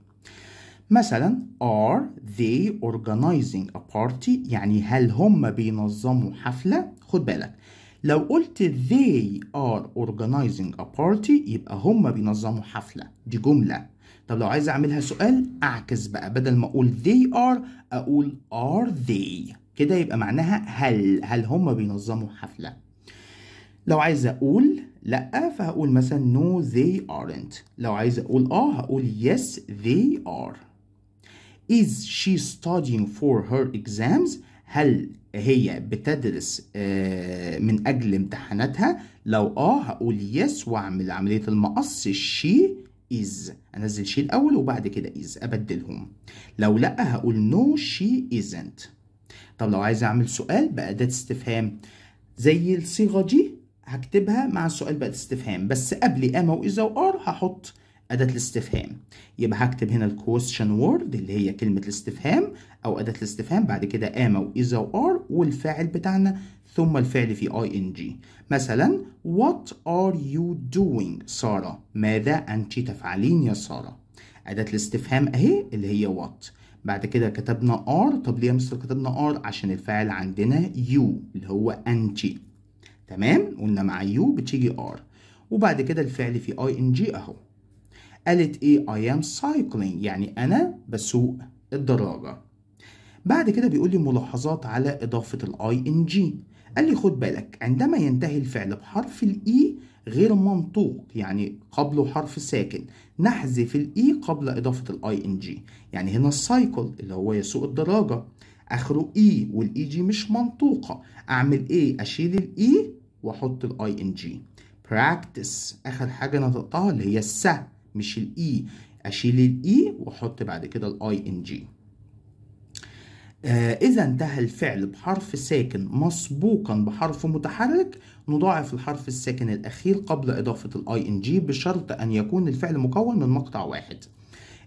مثلا are they organizing a party يعني هل هم بينظموا حفلة خد بالك لو قلت they are organizing a party يبقى هم بينظموا حفلة دي جملة طب لو عايز اعملها سؤال اعكس بقى بدل ما اقول they are اقول are they كده يبقى معناها هل هل هم بينظموا حفله لو عايز اقول لا فهقول مثلا no they aren't لو عايز اقول اه هقول yes they are is she studying for her exams هل هي بتدرس آه، من اجل امتحاناتها لو اه هقول yes واعمل عمليه المقص she is انزل شي الاول وبعد كده is ابدلهم لو لا هقول no she isn't طب لو عايز اعمل سؤال باداه استفهام زي الصيغه دي هكتبها مع السؤال باداه استفهام بس قبل اما واذا وار هحط أداة الاستفهام يبقى هكتب هنا الكويستشن وورد اللي هي كلمة الاستفهام أو أداة الاستفهام بعد كده أما وإذا وآر والفاعل بتاعنا ثم الفعل في ing مثلا what are you doing سارة ماذا أنت تفعلين يا سارة أداة الاستفهام أهي اللي هي what بعد كده كتبنا are طب ليه يا مستر كتبنا are عشان الفاعل عندنا you اللي هو أنت تمام قلنا مع you بتيجي are وبعد كده الفعل في ing أهو قالت ايه I am cycling يعني أنا بسوق الدراجة بعد كده بيقول لي ملاحظات على إضافة الـ ing قال لي خد بالك عندما ينتهي الفعل بحرف الإي e غير منطوق يعني قبله حرف ساكن نحذف الإي e قبل إضافة الآي إن جي يعني هنا السايكل اللي هو يسوق الدراجة آخره إي e والإي جي مش منطوقة أعمل إيه أشيل الإي وأحط الآي إن جي براكتس آخر حاجة نطقتها اللي هي الس مش الإي أشيل الإي وأحط بعد كده الآي إن جي آه إذا انتهى الفعل بحرف ساكن مسبوقا بحرف متحرك نضاعف الحرف الساكن الأخير قبل إضافة الأي إن جي بشرط أن يكون الفعل مكون من مقطع واحد.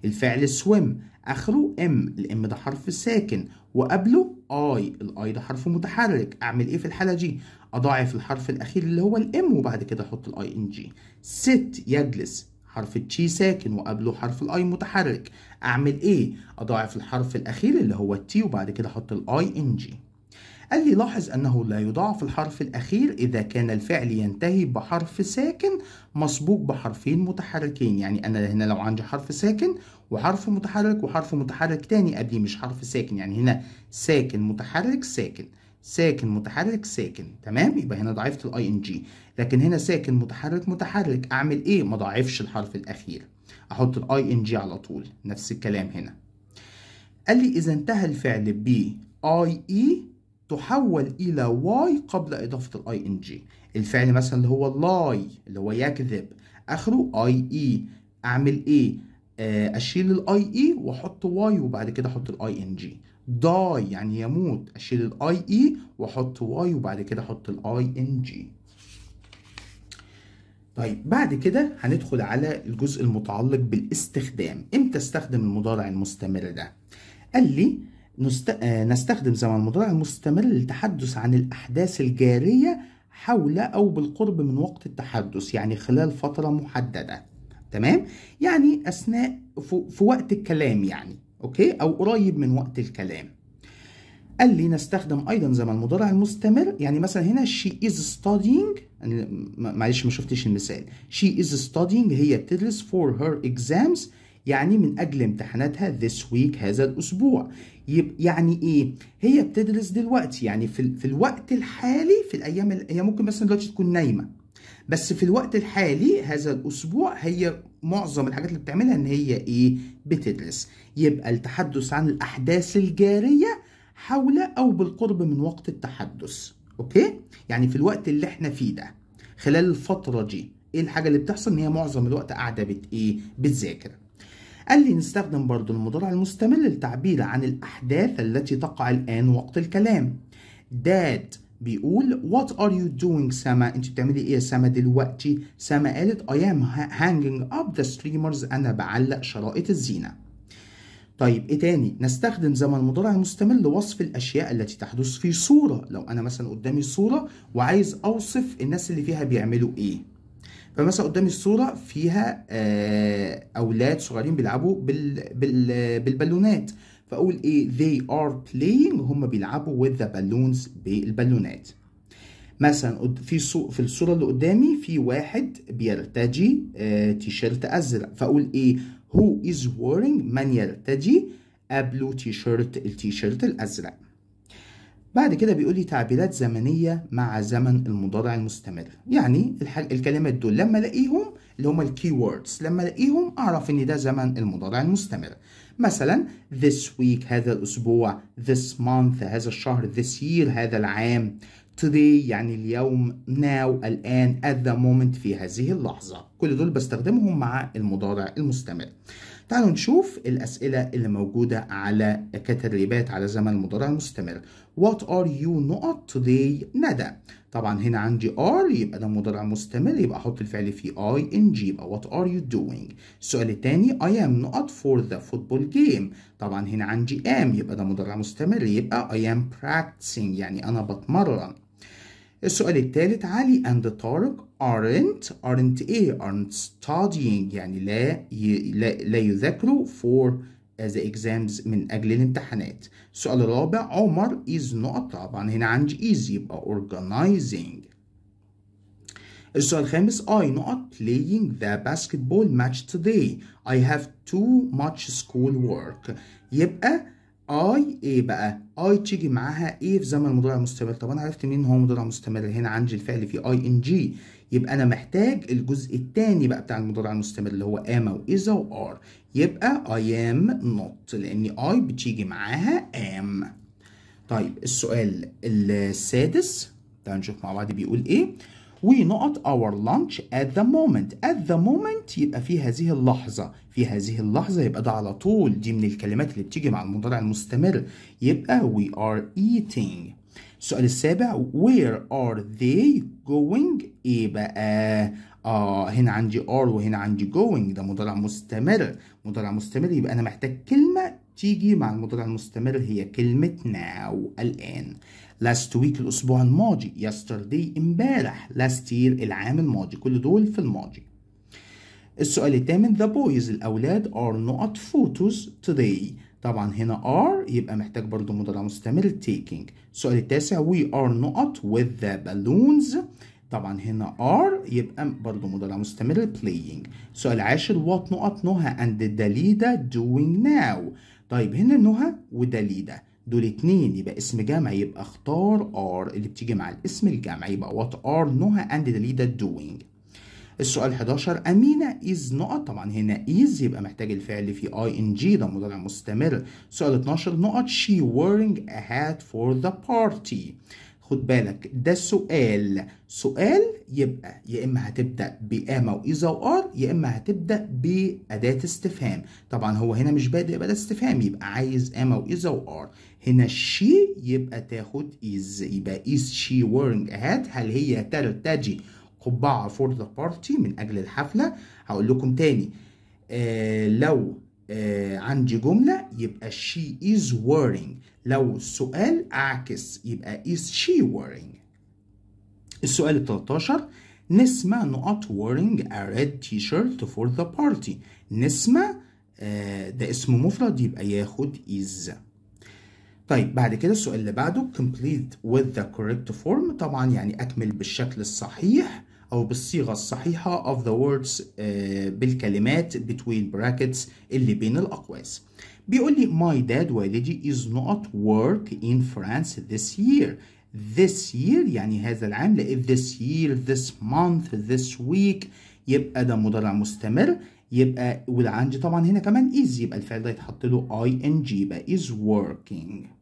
الفعل سويم آخره إم، الإم ده حرف ساكن وقبله آي، الآي ده حرف متحرك، أعمل إيه في الحالة دي؟ أضاعف الحرف الأخير اللي هو الإم وبعد كده أحط الآي إن جي. ست يجلس حرف التشي ساكن وقبله حرف الاي متحرك اعمل ايه اضاعف الحرف الاخير اللي هو التي وبعد كده احط الاي ان جي قال لي لاحظ انه لا يضاعف الحرف الاخير اذا كان الفعل ينتهي بحرف ساكن مسبوق بحرفين متحركين يعني انا هنا لو عندي حرف ساكن وحرف متحرك وحرف متحرك تاني قبليه مش حرف ساكن يعني هنا ساكن متحرك ساكن ساكن متحرك ساكن تمام يبقى هنا ضعفت الاي ان جي لكن هنا ساكن متحرك متحرك اعمل ايه ما ضعفش الحرف الاخير احط الاي ان جي على طول نفس الكلام هنا قال لي اذا انتهى الفعل ب اي اي e تحول الى واي قبل اضافه الاي ان جي الفعل مثلا اللي هو لاي اللي هو يكذب اخره اي اي e، اعمل ايه آه، اشيل الاي اي e واحط واي وبعد كده احط الاي ان جي داي يعني يموت اشيل الاي اي واحط واي وبعد كده احط الاي ان جي طيب بعد كده هندخل على الجزء المتعلق بالاستخدام امتى استخدم المضارع المستمر ده قال لي نست... آه، نستخدم زمن المضارع المستمر للتحدث عن الأحداث الجارية حول أو بالقرب من وقت التحدث يعني خلال فترة محددة تمام يعني أثناء ف... في وقت الكلام يعني أوكي أو قريب من وقت الكلام قال لي نستخدم أيضا زمن المضارع المستمر يعني مثلا هنا she is studying انا معلش ما شفتش المثال she is studying هي بتدرس for her exams يعني من اجل امتحاناتها this week هذا الاسبوع يعني ايه هي بتدرس دلوقتي يعني في, في الوقت الحالي في الايام هي ممكن مثلا دلوقتي تكون نايمه بس في الوقت الحالي هذا الاسبوع هي معظم الحاجات اللي بتعملها ان هي ايه بتدرس يبقى التحدث عن الاحداث الجاريه حول او بالقرب من وقت التحدث اوكي يعني في الوقت اللي احنا فيه ده خلال الفتره دي ايه الحاجه اللي بتحصل ان هي معظم الوقت قاعده بت ايه بتذاكر قال لي نستخدم برضو المضارع المستمر للتعبير عن الاحداث التي تقع الان وقت الكلام داد بيقول what are you doing سما انت بتعملي ايه يا سما دلوقتي سما قالت I am hanging up the streamers انا بعلق شرائط الزينه طيب ايه تاني نستخدم زمن مضارع مستمر لوصف الاشياء التي تحدث في صوره لو انا مثلا قدامي صوره وعايز اوصف الناس اللي فيها بيعملوا ايه فمثلا قدامي الصوره فيها آه، اولاد صغيرين بيلعبوا بال بال بالبالونات فاقول ايه they are playing هم بيلعبوا with the balloons بالبالونات مثلا في في الصوره اللي قدامي في واحد بيرتجي آه، تيشيرت ازرق فاقول ايه هو از wearing من يرتدي a blue t-shirt التيشيرت الأزرق بعد كده بيقول لي تعبيرات زمنية مع زمن المضارع المستمر يعني الكلمات دول لما الاقيهم اللي هم الكي ووردز لما الاقيهم اعرف ان ده زمن المضارع المستمر مثلا this week هذا الاسبوع this month هذا الشهر this year هذا العام today يعني اليوم now الآن at the moment في هذه اللحظة كل دول بستخدمهم مع المضارع المستمر تعالوا نشوف الأسئلة اللي موجودة على كتدريبات على زمن المضارع المستمر What are you not today ندى طبعا هنا عندي are يبقى ده مضارع مستمر يبقى أحط الفعل في I in G يبقى what are you doing السؤال التاني I am not for the football game طبعا هنا عندي am يبقى ده مضارع مستمر يبقى I am practicing يعني أنا بتمرن السؤال الثالث علي and طارق aren't aren't ايه aren't studying يعني لا ي, لا, لا يذاكروا for the exams من أجل الامتحانات السؤال الرابع عمر is not طبعا هنا عندي is يبقى organizing السؤال الخامس I not playing the basketball match today I have too much school work يبقى اي ايه بقى اي تيجي معاها ايه في زمن المضارع المستمر؟ طب انا عرفت مين هو المضارع المستمر هنا عندي الفعل في اي ان جي يبقى انا محتاج الجزء الثاني بقى بتاع المضارع المستمر اللي هو اما واذا وار يبقى اي ام نوت لان اي بتيجي معاها ام طيب السؤال السادس تعالوا نشوف مع بعض بيقول ايه ونقط our lunch at the moment at the moment يبقى في هذه اللحظة في هذه اللحظة يبقى ده على طول دي من الكلمات اللي بتيجي مع المضارع المستمر يبقى we are eating السؤال السابع where are they going ايه بقى آه،, آه هنا عندي are وهنا عندي going ده مضارع مستمر مضارع مستمر يبقى انا محتاج كلمة تيجي مع المضارع المستمر هي كلمة now الان last week الأسبوع الماضي yesterday امبارح last year العام الماضي كل دول في الماضي السؤال الثامن the boys الأولاد are not photos today طبعا هنا are يبقى محتاج برضو مضارع مستمر taking السؤال التاسع we are not with the balloons طبعا هنا are يبقى برضو مضارع مستمر playing السؤال العاشر what نقط نهى and dalida doing now طيب هنا نهى وداليدا دول اتنين يبقى اسم جمع يبقى اختار ار اللي بتيجي مع الاسم الجمع يبقى وات ار نوها اند ليدر دوينج السؤال 11 أمينة إز نقط طبعا هنا إز يبقى محتاج الفعل في اي ان جي ده مضارع مستمر سؤال 12 نقط شي ويرينج ا هات فور ذا بارتي خد بالك ده سؤال سؤال يبقى يا اما هتبدا باما واذا وار يا اما هتبدا باداه استفهام طبعا هو هنا مش بادئ باداه استفهام يبقى عايز اما واذا وار هنا she يبقى تاخد is يبقى is she wearing a hat هل هي ترتدي قبعة for the party من أجل الحفلة هقول لكم تاني آه لو آه عندي جملة يبقى she is wearing لو السؤال أعكس يبقى is she wearing السؤال ال 13 نسمة not wearing a red t-shirt for the party نسمة آه ده اسم مفرد يبقى ياخد is طيب بعد كده السؤال اللي بعده complete with the correct form طبعا يعني أكمل بالشكل الصحيح أو بالصيغة الصحيحة of the words uh, بالكلمات between brackets اللي بين الأقواس بيقول لي my dad والدي is not work in France this year this year يعني هذا العام لأن this year this month this week يبقى ده مضارع مستمر يبقى عندي طبعا هنا كمان is يبقى الفعل ده يتحط له ing يبقى is working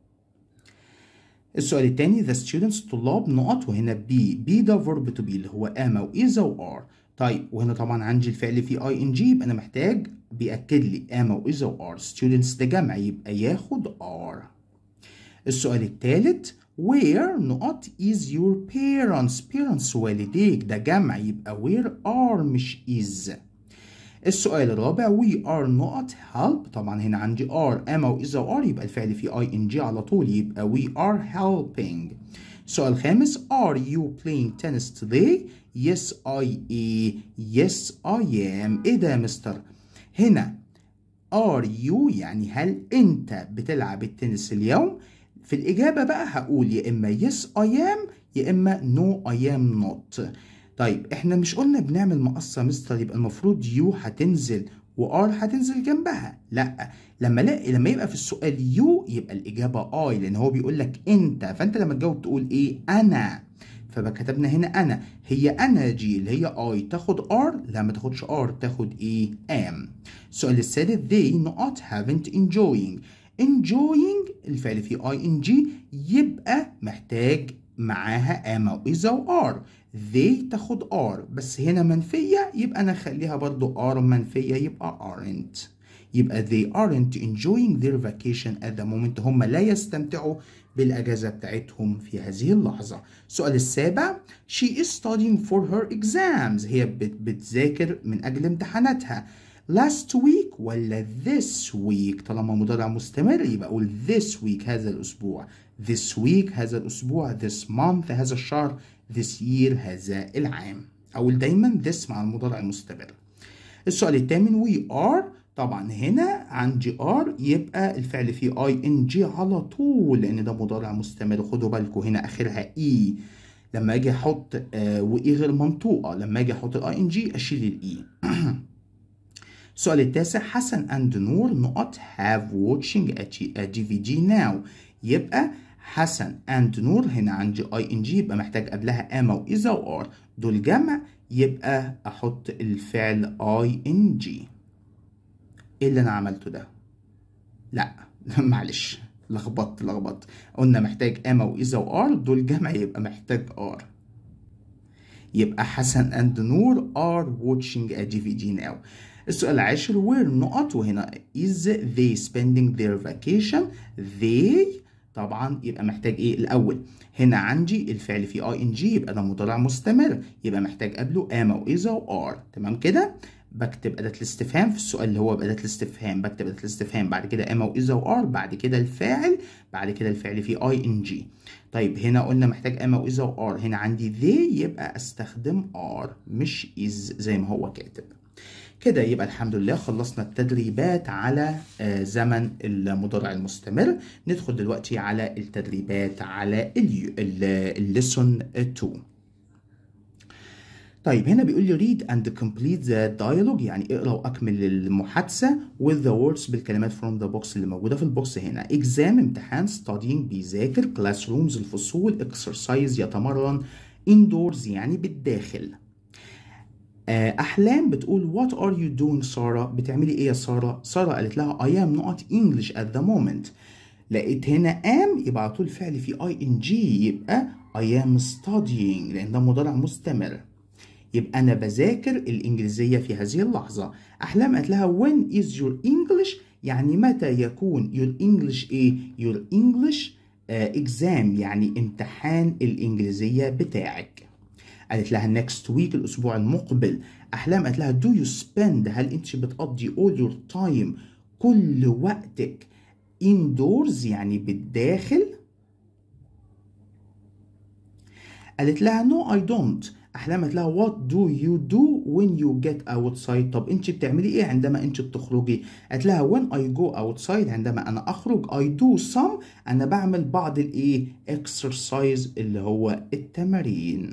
السؤال الثاني the students طلاب نقط وهنا بي بي ده verb to be اللي هو am او is او are طيب وهنا طبعا عندي الفعل فيه اي ان جي يبقى انا محتاج بيأكد لي am او is او are students ده جمع يبقى ياخد are السؤال الثالث where نقط is your parents parents والديك ده جمع يبقى where are مش is السؤال الرابع وي ار نوت هيلب طبعا هنا عندي ار اما واذا ار يبقى الفعل في اي ان جي على طول يبقى وي ار هيلبينج السؤال الخامس ار يو بلاينج تنس توداي يس اي اي يس اي ام ايه ده يا مستر هنا ار يو يعني هل انت بتلعب التنس اليوم في الاجابه بقى هقول يا اما يس اي ام يا اما نو اي ام نوت طيب احنا مش قلنا بنعمل مقصه مستر يبقى المفروض يو هتنزل وار هتنزل جنبها لا لما لا لما يبقى في السؤال يو يبقى الاجابه اي لان هو بيقول لك انت فانت لما تجاوب تقول ايه انا فكتبنا هنا انا هي انا جي اللي هي اي تاخد ار لا ما تاخدش ار تاخد ايه ام السؤال الثالث they not haven't enjoying enjoying الفعل في اي ان جي يبقى محتاج معاها ام او اذا وار they تاخد are بس هنا منفية يبقى أنا أخليها برضو are منفية يبقى aren't يبقى they aren't enjoying their vacation at the moment هم لا يستمتعوا بالأجازة بتاعتهم في هذه اللحظة السؤال السابع she is studying for her exams هي بتذاكر من أجل امتحاناتها last week ولا this week طالما مضارع مستمر يبقى أقول this week هذا الأسبوع this week هذا الأسبوع this month هذا الشهر this year هذا العام او دايما this مع المضارع المستمر السؤال الثامن we are طبعا هنا عندي ار يبقى الفعل فيه ing على طول لأن ده مضارع مستمر خدوا بالكم هنا آخرها e لما اجي احط آه وايه غير منطوقه لما اجي احط الاي ان جي اشيل الاي e. [CLEARS THROAT] السؤال التاسع حسن اند نور نقط هاف واتشنج ا دي في دي ناو يبقى حسن اند نور هنا عندي اي ان جي يبقى محتاج قبلها اما واذا e وار دول جمع يبقى احط الفعل اي ان جي ايه اللي انا عملته ده لا [LAUGHS] معلش لخبطت لخبطت قلنا محتاج اما واذا e وار دول جمع يبقى محتاج ار يبقى حسن اند نور ار واتشينج ا دي في دي ناو السؤال العاشر وير نقط وهنا is they spending their vacation they طبعا يبقى محتاج ايه الاول هنا عندي الفعل في اي ان جي يبقى ده مضارع مستمر يبقى محتاج قبله اما واذا وار تمام كده بكتب اداه الاستفهام في السؤال اللي هو باداه الاستفهام بكتب اداه الاستفهام بعد كده اما واذا وار بعد كده الفاعل بعد كده الفعل في اي ان جي طيب هنا قلنا محتاج اما واذا وار هنا عندي ذي يبقى استخدم ار مش از زي ما هو كاتب كده يبقى الحمد لله خلصنا التدريبات على آه، زمن المضارع المستمر ندخل دلوقتي على التدريبات على الليسون 2 طيب هنا بيقول لي read and complete the dialogue يعني اقرا واكمل المحادثه with the words بالكلمات from the box اللي موجوده في البوكس هنا exam امتحان studying بيذاكر classrooms الفصول exercise يتمرن indoors يعني بالداخل آه، احلام بتقول وات ار يو doing ساره بتعملي ايه يا ساره ساره قالت لها I am not English at the moment. لقيت هنا ام يبقى على طول فعل في ING يبقى I am studying لان ده مضارع مستمر يبقى انا بذاكر الانجليزيه في هذه اللحظه احلام قالت لها when is your english يعني متى يكون your english ايه your english آه، exam يعني امتحان الانجليزيه بتاعك قالت لها next week الأسبوع المقبل أحلام قالت لها do you spend هل أنت بتقضي all your time كل وقتك indoors يعني بالداخل قالت لها no I don't أحلام قالت لها what do you do when you get outside طب انت بتعملي ايه عندما انت بتخرجي قالت لها when I go outside عندما انا اخرج I do some انا بعمل بعض الايه exercise اللي هو التمارين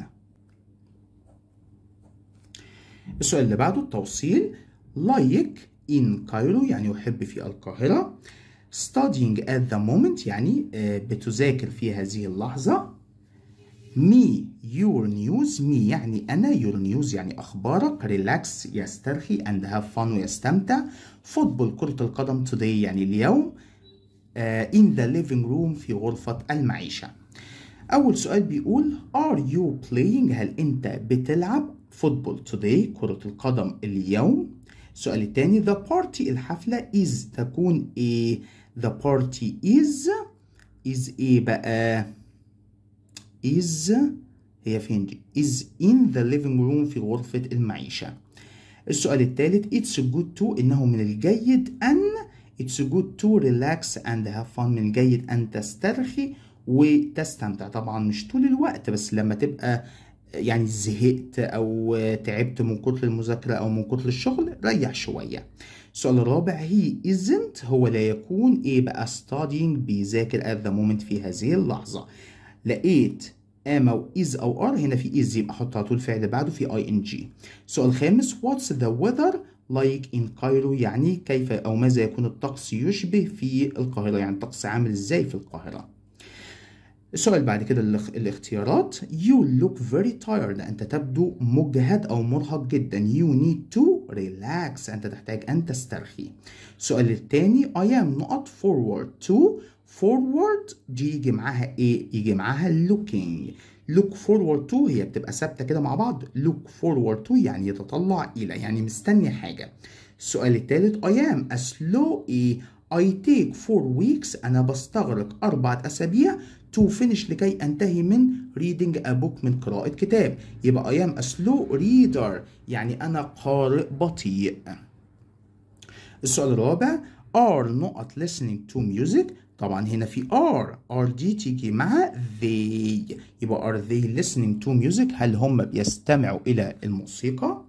السؤال اللي بعده التوصيل like in Cairo يعني يحب في القاهرة studying at the moment يعني آه، بتذاكر في هذه اللحظة me your news me يعني أنا your news يعني أخبارك relax يسترخي and have fun ويستمتع football كرة القدم today يعني اليوم آه، in the living room في غرفة المعيشة أول سؤال بيقول are you playing هل أنت بتلعب فوتبول today كرة القدم اليوم السؤال الثاني the party الحفلة is تكون ايه the party is is ايه بقى is هي فين دي is in the living room في غرفة المعيشة السؤال الثالث it's good to إنه من الجيد أن it's good to relax and have fun من الجيد أن تسترخي وتستمتع طبعا مش طول الوقت بس لما تبقى يعني زهقت او تعبت من كتر المذاكره او من كتر الشغل ريح شويه السؤال الرابع هي isn't هو لا يكون ايه بقى studying بيذاكر at the moment في هذه اللحظه لقيت ام او از او ار هنا في از يبقى احط على طول فعل بعده في اي ان جي السؤال الخامس واتس ذا weather لايك ان كايرو يعني كيف او ماذا يكون الطقس يشبه في القاهره يعني الطقس عامل ازاي في القاهره السؤال بعد كده الاختيارات you look very tired أنت تبدو مجهد أو مرهق جدا you need to relax أنت تحتاج أن تسترخي السؤال الثاني I am not forward to forward دي يجي معاها ايه يجي معاها looking look forward to هي بتبقى ثابته كده مع بعض look forward to يعني يتطلع الى يعني مستني حاجه السؤال الثالث I am a slow I take four weeks أنا بستغرق أربعة أسابيع to finish لكي انتهي من reading a book من قراءة كتاب يبقى I am a slow reader يعني أنا قارئ بطيء السؤال الرابع are not listening to music طبعا هنا في are are دي تيجي مع they يبقى are they listening to music هل هم بيستمعوا إلى الموسيقى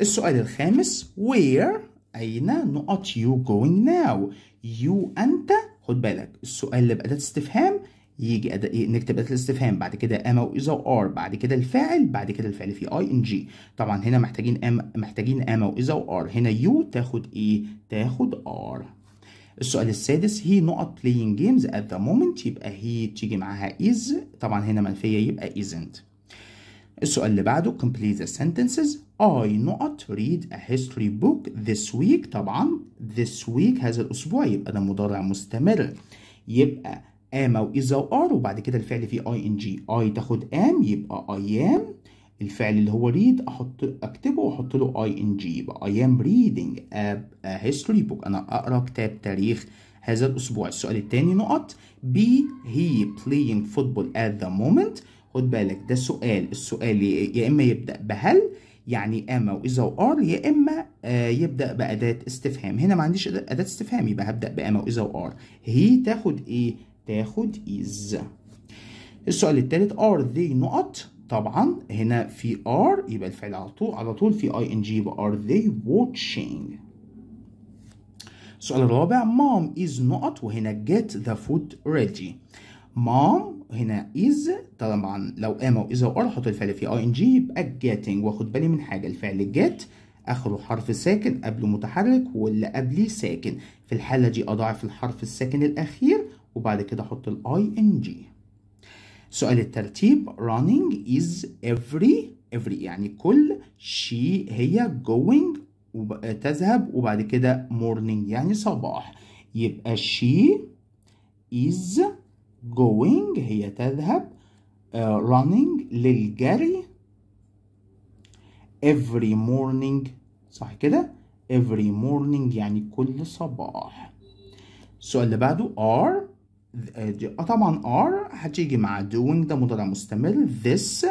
السؤال الخامس where أين not you going now you أنت خد بالك السؤال اللي بأداة استفهام يجي أد... نكتب أداة الاستفهام بعد كده أما أو وآر بعد كده الفاعل بعد كده الفعل فيه أي إن جي طبعا هنا محتاجين am محتاجين أما أو وآر هنا يو تاخد إيه؟ تاخد آر السؤال السادس هي not playing games at the moment يبقى هي تيجي معاها is طبعا هنا منفية يبقى isn't السؤال اللي بعده complete the sentences I not read a history book this week طبعا this week هذا الأسبوع يبقى ده مضارع مستمر يبقى am او is او are وبعد كده الفعل فيه اي ان جي اي تاخد ام يبقى اي ام الفعل اللي هو read احط اكتبه واحط له اي ان جي يبقى I am reading a, a history book انا اقرا كتاب تاريخ هذا الاسبوع السؤال الثاني نقط B he playing football at the moment خد بالك ده سؤال السؤال يا اما يبدا بهل يعني اما واذا وار يا اما آه، يبدا باداه استفهام هنا ما عنديش اداه استفهام يبقى هبدا باما واذا وار هي تاخد ايه تاخد is السؤال الثالث are they نقط طبعا هنا في are يبقى الفعل على طول على طول في ing يبقى are they watching السؤال الرابع mom is نقط وهنا get the food ready mom هنا is طبعا لو am او is او are حط الفعل في ing يبقى getting واخد بالي من حاجه الفعل get اخره حرف ساكن قبله متحرك واللي قبليه ساكن في الحاله دي اضاعف الحرف الساكن الاخير وبعد كده احط الاي ing سؤال الترتيب running is every every يعني كل she هي going تذهب وبعد كده morning يعني صباح يبقى she is going هي تذهب uh, running للجري every morning صح كده every morning يعني كل صباح السؤال اللي بعده are آه، طبعا ار هتيجي مع doing ده مضارع مستمر this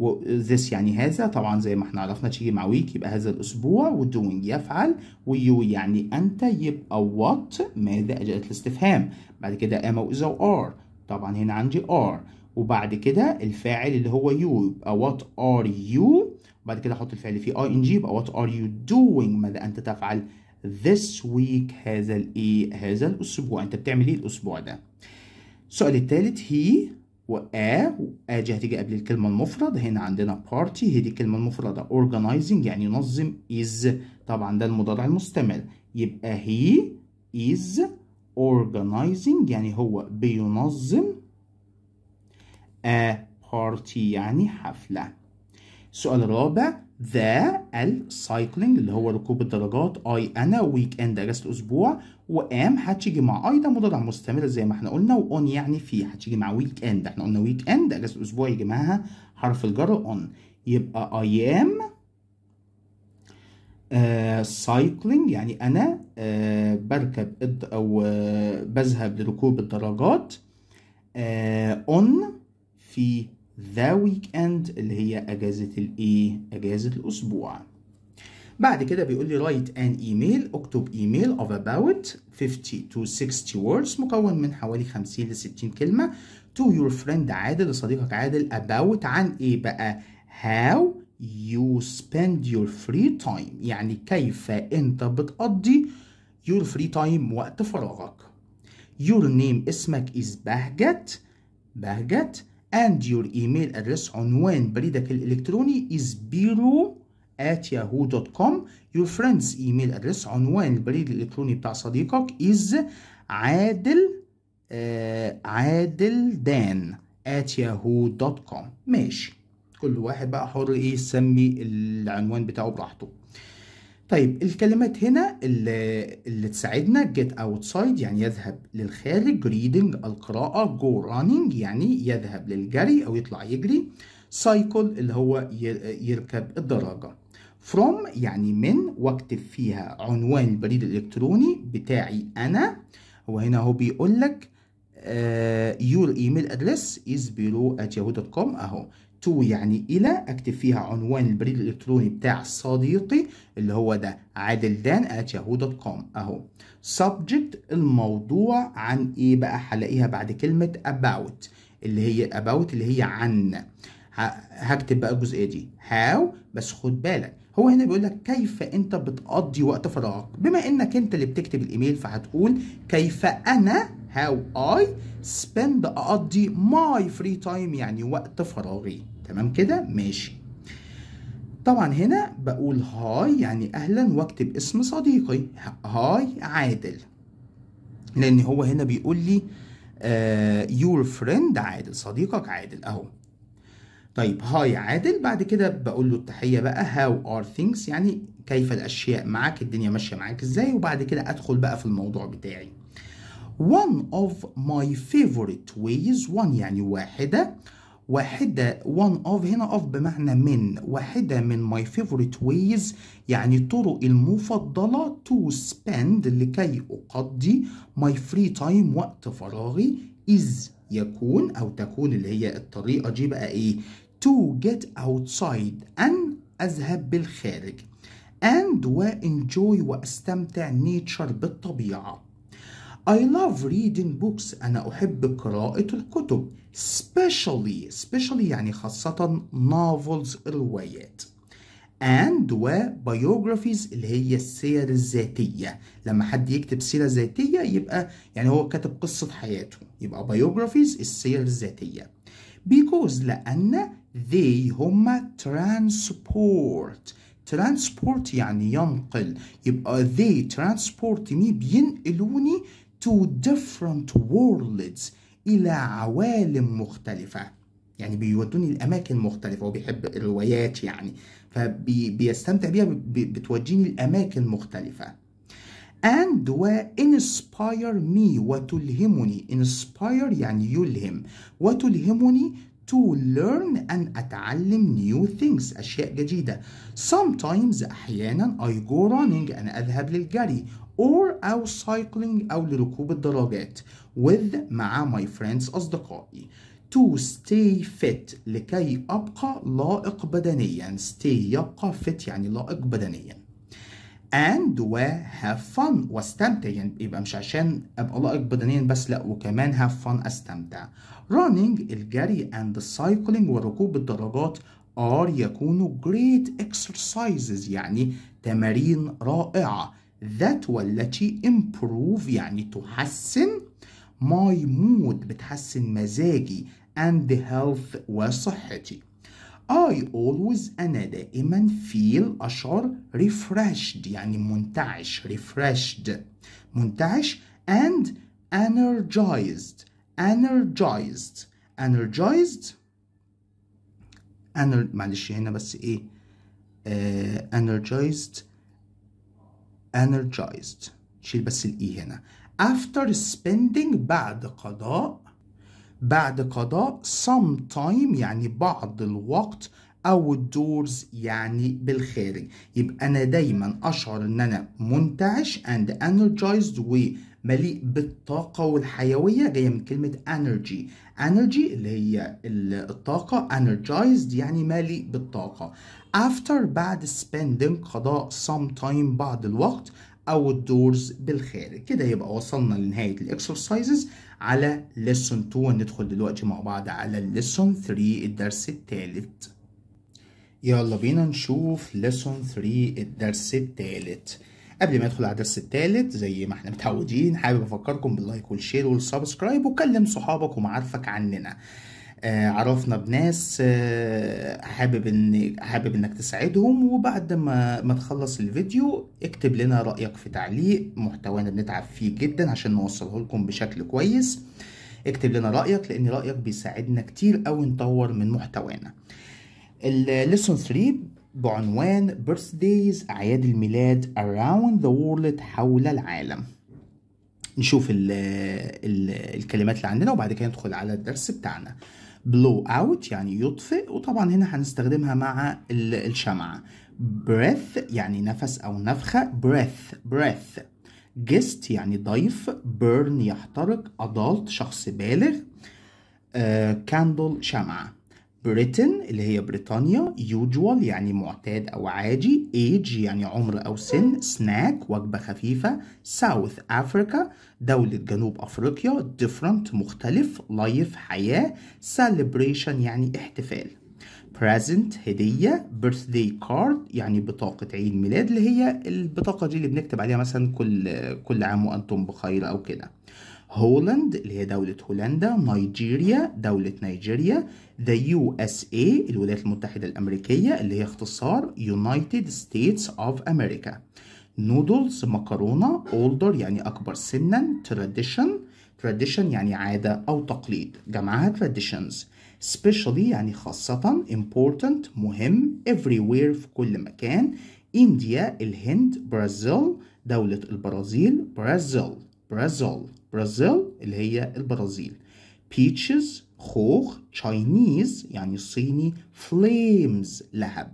و this يعني هذا طبعا زي ما احنا عرفنا تيجي مع week يبقى هذا الاسبوع و doing يفعل و you يعني انت يبقى what ماذا اجابه الاستفهام بعد كده am و is و are طبعا هنا عندي are وبعد كده الفاعل اللي هو you يبقى what are you وبعد كده احط الفعل فيه ing يبقى what are you doing ماذا انت تفعل this week هذا الايه هذا الاسبوع انت بتعمل ايه الاسبوع ده السؤال الثالث هي و a a دي هتيجي قبل الكلمه المفرد هنا عندنا party هي دي الكلمه المفرده organizing يعني ينظم is طبعا ده المضارع المستمر يبقى هي is organizing يعني هو بينظم a party يعني حفله السؤال الرابع ذا السايكلينج اللي هو ركوب الدرجات اي انا ويك اند اجازه اسبوع وام هتيجي مع اي ده مضارع مستمر زي ما احنا قلنا واون يعني في هتيجي مع ويك اند احنا قلنا ويك اند اجازه اسبوع يجي معاها حرف الجر اون يبقى اي ام سايكلينج يعني انا آه بركب او آه بذهب لركوب الدرجات اون آه في ذا ويك اند اللي هي اجازه الايه اجازه الاسبوع بعد كده بيقول لي write an email اكتب ايميل of about 50 to 60 words مكون من حوالي 50 ل 60 كلمه to your friend عادل لصديقك عادل about عن ايه بقى how you spend your free time يعني كيف انت بتقضي your free time وقت فراغك your name اسمك is بهجت بهجت and your email address عنوان بريدك الإلكتروني is biro at yahoo.com your friend's email address عنوان البريد الإلكتروني بتاع صديقك is عادل آه عادل دان at yahoo.com ماشي كل واحد بقى حر ايه يسمي العنوان بتاعه براحته طيب الكلمات هنا اللي, اللي تساعدنا get outside يعني يذهب للخارج reading القراءة go running يعني يذهب للجري أو يطلع يجري cycle اللي هو يركب الدراجة from يعني من واكتب فيها عنوان البريد الإلكتروني بتاعي أنا هو هنا هو بيقول لك آه، your email address is below at yahoo.com أهو تو يعني إلى أكتب فيها عنوان البريد الإلكتروني بتاع صديقي اللي هو ده عادل دان at yahoo دوت كوم أهو subject الموضوع عن إيه بقى هلاقيها بعد كلمة about اللي هي about اللي هي عن هكتب بقى الجزئية دي how بس خد بالك هو هنا بيقول لك كيف انت بتقضي وقت فراغك بما انك انت اللي بتكتب الايميل فهتقول كيف انا how I spend اقضي my free time يعني وقت فراغي تمام كده ماشي طبعا هنا بقول هاي يعني اهلا واكتب اسم صديقي هاي عادل لان هو هنا بيقول لي يور آه، فريند عادل صديقك عادل اهو طيب هاي عادل بعد كده بقول له التحيه بقى هاو ار ثينجز يعني كيف الاشياء معاك الدنيا ماشيه معاك ازاي وبعد كده ادخل بقى في الموضوع بتاعي one of my favorite ways one يعني واحده واحدة one of هنا of بمعنى من واحدة من my favorite ways يعني الطرق المفضلة to spend لكي أقضي my free time وقت فراغي is يكون أو تكون اللي هي الطريقة دي بقى إيه to get outside أن أذهب بالخارج and وانجوي واستمتع nature بالطبيعة I love reading books أنا أحب قراءة الكتب especially especially يعني خاصة novels روايات and و biographies اللي هي السير الذاتية لما حد يكتب سيرة ذاتية يبقى يعني هو كتب قصة حياته يبقى biographies السير الذاتية because لأن they هما transport transport يعني ينقل يبقى they transport me بينقلوني to different worlds إلى عوالم مختلفة يعني بيودوني لأماكن مختلفة وبيحب الروايات يعني فبيستمتع بيها بتوديني لأماكن مختلفة and و inspire me وتلهمني inspire يعني يلهم وتلهمني to learn and أتعلم new things أشياء جديدة sometimes أحيانا I go running أنا أذهب للجري or أو cycling أو لركوب الدراجات with مع my friends أصدقائي to stay fit لكي أبقى لائق بدنيا stay يبقى fit يعني لائق بدنيا and و have fun واستمتع يعني يبقى مش عشان ابقى لائق بدنيا بس لا وكمان have fun استمتع running الجري and the cycling وركوب الدراجات are يكونوا great exercises يعني تمارين رائعة that والتي improve يعني تحسن my mood بتحسن مزاجي and health وصحتي I always أنا دائما feel أشعر refreshed يعني منتعش refreshed منتعش and energized energized energized أنا معلش هنا بس إيه uh, energized energized شيل بس الاي e هنا after spending بعد قضاء بعد قضاء some time يعني بعض الوقت outdoors يعني بالخارج يبقى أنا دايما أشعر إن أنا منتعش and energized ومليء بالطاقة والحيوية جاية من كلمة energy energy اللي هي الطاقة energized يعني مالي بالطاقة after بعد spending قضاء some time بعض الوقت outdoors بالخارج كده يبقى وصلنا لنهاية الإكسرسايزز على lesson 2 وندخل دلوقتي مع بعض على lesson 3 الدرس الثالث يلا بينا نشوف lesson 3 الدرس الثالث قبل ما ادخل على الدرس الثالث زي ما احنا متعودين حابب افكركم باللايك والشير والسبسكرايب وكلم صحابك ومعارفك عننا آه عرفنا بناس آه حابب ان حابب انك تساعدهم وبعد ما ما تخلص الفيديو اكتب لنا رايك في تعليق محتوانا بنتعب فيه جدا عشان نوصله لكم بشكل كويس اكتب لنا رايك لان رايك بيساعدنا كتير قوي نطور من محتوانا الليسون 3 بعنوان birthdays أعياد الميلاد around the world حول العالم نشوف الـ الـ الكلمات اللي عندنا وبعد كده ندخل على الدرس بتاعنا blow out يعني يطفئ وطبعا هنا هنستخدمها مع الشمعة breath يعني نفس أو نفخة breath breath guest يعني ضيف burn يحترق adult شخص بالغ uh, candle شمعة بريتن اللي هي بريطانيا يوجوال يعني معتاد أو عادي ايج يعني عمر أو سن سناك وجبة خفيفة ساوث افريكا دولة جنوب أفريقيا ديفرنت مختلف لايف حياة سيلبريشن يعني احتفال present هدية birthday card يعني بطاقة عيد ميلاد اللي هي البطاقة دي اللي بنكتب عليها مثلا كل كل عام وأنتم بخير أو كده هولند اللي هي دولة هولندا نيجيريا دولة نيجيريا the USA الولايات المتحدة الأمريكية اللي هي اختصار United States of America noodles مكرونة older يعني أكبر سنا tradition tradition يعني عادة أو تقليد جمعها traditions specially يعني خاصة important مهم everywhere في كل مكان إنديا الهند برازيل دولة البرازيل برازيل برازيل برازيل اللي هي البرازيل بيتشز خوخ Chinese يعني صيني flames لهب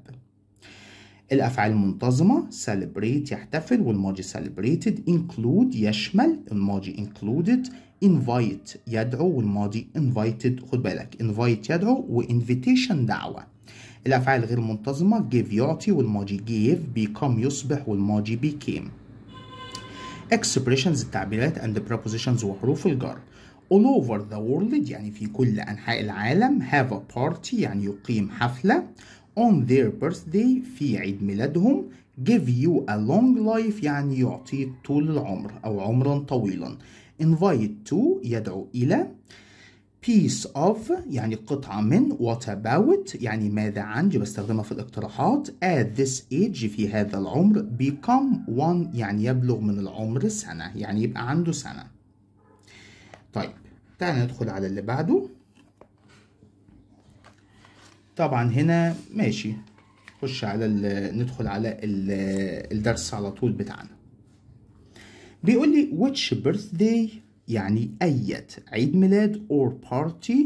الأفعال المنتظمة celebrate يحتفل والماضي celebrated include يشمل الماضي included invite يدعو والماضي invited خد بالك invite يدعو و invitation دعوة الأفعال غير منتظمة give يعطي والماضي gave become يصبح والماضي became expressions التعبيرات and prepositions وحروف الجر all over the world يعني في كل أنحاء العالم have a party يعني يقيم حفلة on their birthday في عيد ميلادهم give you a long life يعني يعطيك طول العمر أو عمرا طويلا invite to يدعو إلى piece of يعني قطعة من what about يعني ماذا عن بستخدمها في الاقتراحات at this age في هذا العمر become one يعني يبلغ من العمر سنة يعني يبقى عنده سنة طيب تعالى ندخل على اللي بعده طبعا هنا ماشي خش على ندخل على الدرس على طول بتاعنا بيقول لي which birthday يعني أية عيد ميلاد or party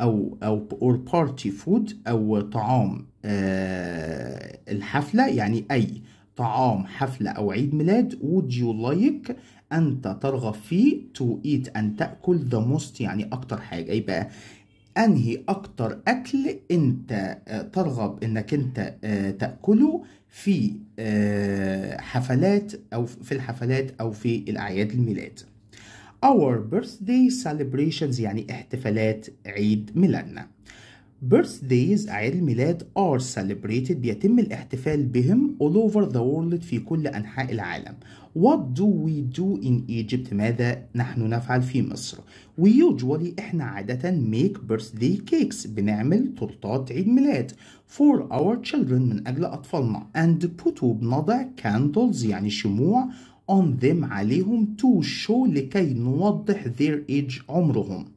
أو أو or party food أو طعام آه الحفلة يعني أي طعام حفلة أو عيد ميلاد would you like أنت ترغب فيه to eat أن تأكل ذا موست يعني أكتر حاجة يبقى أنهي أكتر أكل أنت آه، ترغب إنك أنت آه، تأكله في آه، حفلات أو في الحفلات أو في الأعياد الميلاد our birthday celebrations يعني احتفالات عيد ميلادنا Birthdays أعياد الميلاد are celebrated بيتم الاحتفال بهم all over the world في كل أنحاء العالم. What do we do in Egypt؟ ماذا نحن نفعل في مصر؟ We usually إحنا عادة make birthday cakes بنعمل تورتات عيد ميلاد for our children من أجل أطفالنا and put وبنضع candles يعني شموع on them عليهم to show لكي نوضح their age عمرهم.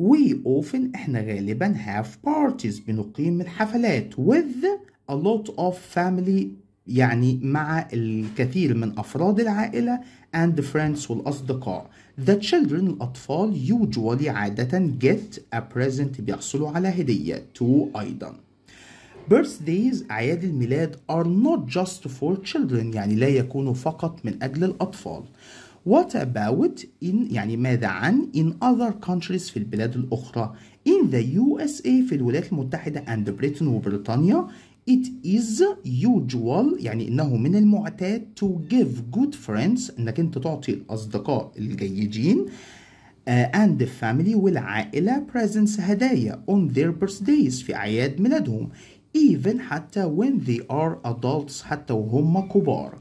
we often احنا غالبا have parties بنقيم الحفلات with a lot of family يعني مع الكثير من أفراد العائلة and friends والأصدقاء the children الأطفال usually عادة get a present بيحصلوا على هدية to أيضا birthdays أعياد الميلاد are not just for children يعني لا يكونوا فقط من أجل الأطفال What about in يعني ماذا عن in other countries في البلاد الأخرى in the USA في الولايات المتحدة and Britain وبريطانيا It is usual يعني إنه من المعتاد to give good friends إنك أنت تعطي الأصدقاء الجيدين uh, and the family والعائلة presents هدايا on their birthdays في أعياد ميلادهم even حتى when they are adults حتى وهم كبار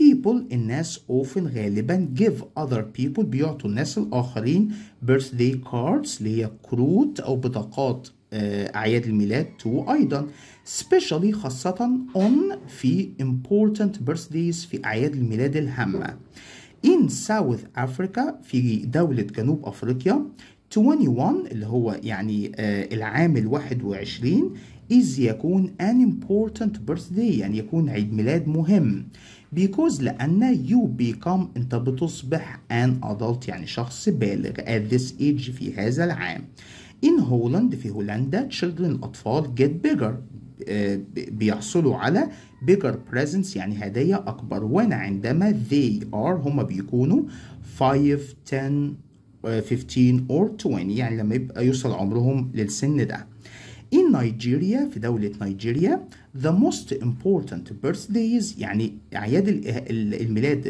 people الناس often غالبا give other people بيعطوا الناس الآخرين birthday cards اللي هي كروت أو بطاقات آه، أعياد الميلاد تو أيضا especially خاصة on في important birthdays في أعياد الميلاد الهامة in South Africa في دولة جنوب أفريقيا 21 اللي هو يعني آه، العام ال 21 is يكون an important birthday يعني يكون عيد ميلاد مهم because لأن you become أنت بتصبح an adult يعني شخص بالغ at this age في هذا العام in Holland في هولندا children الأطفال get bigger آه، بيحصلوا على bigger presents يعني هدايا أكبر وأنا عندما they are هما بيكونوا 5 10 15 or 20 يعني لما يبقى يوصل عمرهم للسن ده In Nigeria في دولة نيجيريا the most important birthdays يعني أعياد الميلاد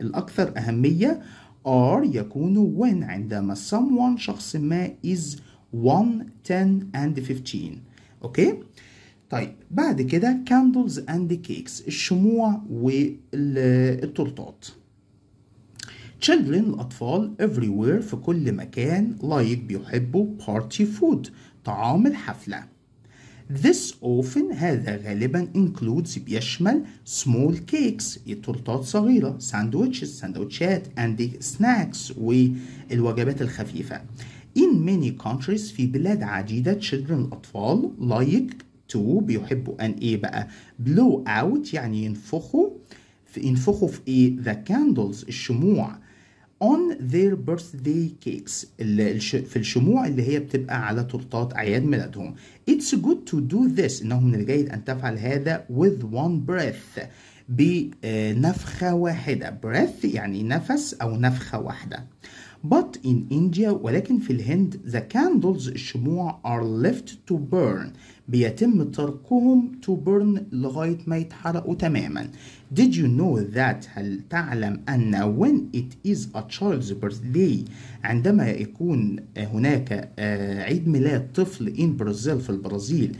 الأكثر أهمية are يكون when عندما someone شخص ما is 1, 10 and 15 أوكي طيب بعد كده candles and cakes الشموع والتورتات children الأطفال everywhere في كل مكان like بيحبوا party food طعام الحفلة This often هذا غالبا includes بيشمل small cakes تورتات صغيرة sandwiches سندوتشات and snacks والوجبات الخفيفة In many countries في بلاد عديدة children الأطفال like to بيحبوا أن إيه بقى blow out يعني ينفخوا في ينفخوا في إيه the candles الشموع on their birthday cakes في الشموع اللي هي بتبقى على تورتات أعياد ميلادهم it's good to do this إنه من الجيد أن تفعل هذا with one breath بنفخة واحدة breath يعني نفس أو نفخة واحدة but in India ولكن في الهند the candles الشموع are left to burn بيتم تركهم to burn لغاية ما يتحرقوا تماما Did you know that هل تعلم أن when it is a child's birthday عندما يكون هناك عيد ميلاد طفل in Brazil في البرازيل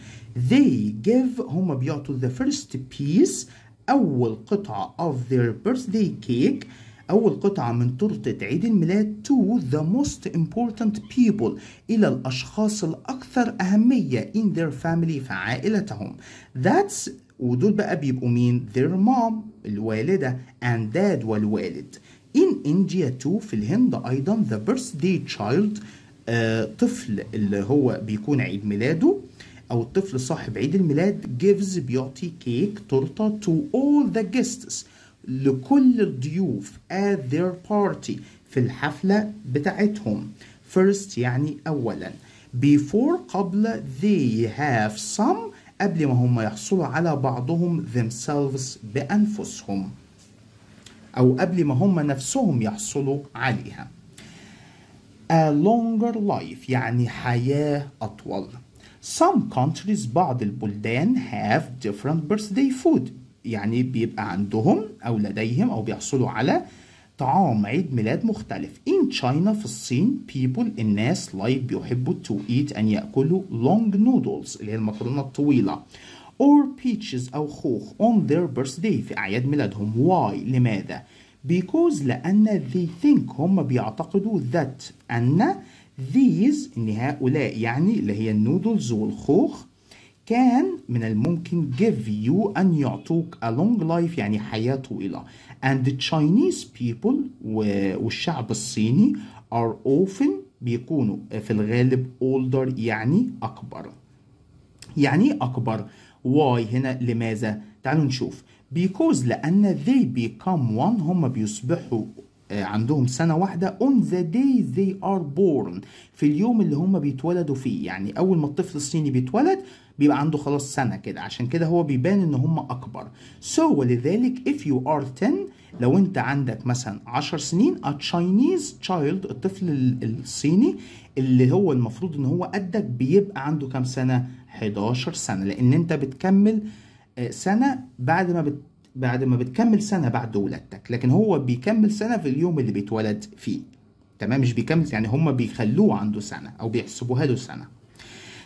they give هم بيعطوا the first piece أول قطعة of their birthday cake أول قطعة من تورتة عيد الميلاد to the most important people إلى الأشخاص الأكثر أهمية in their family في عائلتهم. That's ودول بقى بيبقوا مين their mom الوالدة and dad والوالد in India too في الهند أيضا the birthday child آه طفل اللي هو بيكون عيد ميلاده أو الطفل صاحب عيد الميلاد gives بيعطي كيك تورتة to all the guests لكل الضيوف at their party في الحفلة بتاعتهم first يعني أولا before قبل they have some قبل ما هم يحصلوا على بعضهم themselves بأنفسهم أو قبل ما هم نفسهم يحصلوا عليها a longer life يعني حياة أطول some countries بعض البلدان have different birthday food يعني بيبقى عندهم أو لديهم أو بيحصلوا على طعام عيد ميلاد مختلف in China في الصين people الناس like بيحبوا to eat أن يأكلوا long noodles اللي هي المكرونة الطويلة or peaches أو خوخ on their birthday في أعياد ميلادهم why لماذا because لأن they think هم بيعتقدوا that أن these إن هؤلاء يعني اللي هي النودلز والخوخ كان من الممكن give you أن يعطوك a long life يعني حياة طويلة and the Chinese people والشعب الصيني are often بيكونوا في الغالب older يعني أكبر يعني أكبر why هنا لماذا تعالوا نشوف because لأن they become one هم بيصبحوا آه، عندهم سنة واحدة on the day they are born في اليوم اللي هم بيتولدوا فيه يعني أول ما الطفل الصيني بيتولد بيبقى عنده خلاص سنه كده عشان كده هو بيبان ان هم اكبر سو so, ولذلك if you are 10 لو انت عندك مثلا 10 سنين a Chinese child الطفل الصيني اللي هو المفروض ان هو قدك بيبقى عنده كام سنه 11 سنه لان انت بتكمل آه، سنه بعد ما بت بعد ما بتكمل سنه بعد ولادتك لكن هو بيكمل سنه في اليوم اللي بيتولد فيه تمام مش بيكمل يعني هم بيخلوه عنده سنه او بيحسبوها له سنه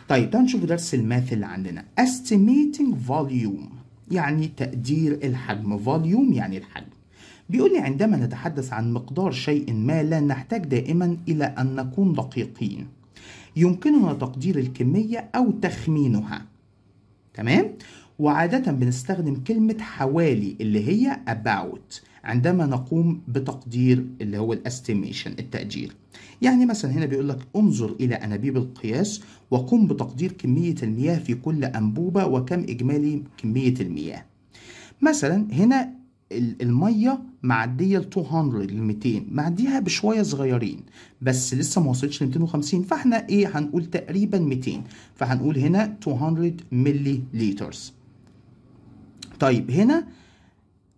طيب تعالوا نشوف درس الماث اللي عندنا estimating volume يعني تقدير الحجم volume يعني الحجم بيقول لي عندما نتحدث عن مقدار شيء ما لا نحتاج دائما إلى أن نكون دقيقين يمكننا تقدير الكمية أو تخمينها تمام؟ وعادة بنستخدم كلمة حوالي اللي هي about عندما نقوم بتقدير اللي هو الاستيميشن التقدير يعني مثلا هنا بيقول لك انظر إلى أنابيب القياس وقم بتقدير كمية المياه في كل أنبوبة وكم إجمالي كمية المياه مثلا هنا الميه معديه ل 200 ل 200 معديها بشويه صغيرين بس لسه ما وصلتش ل 250 فاحنا ايه هنقول تقريبا 200 فهنقول هنا 200 ملي ليترز طيب هنا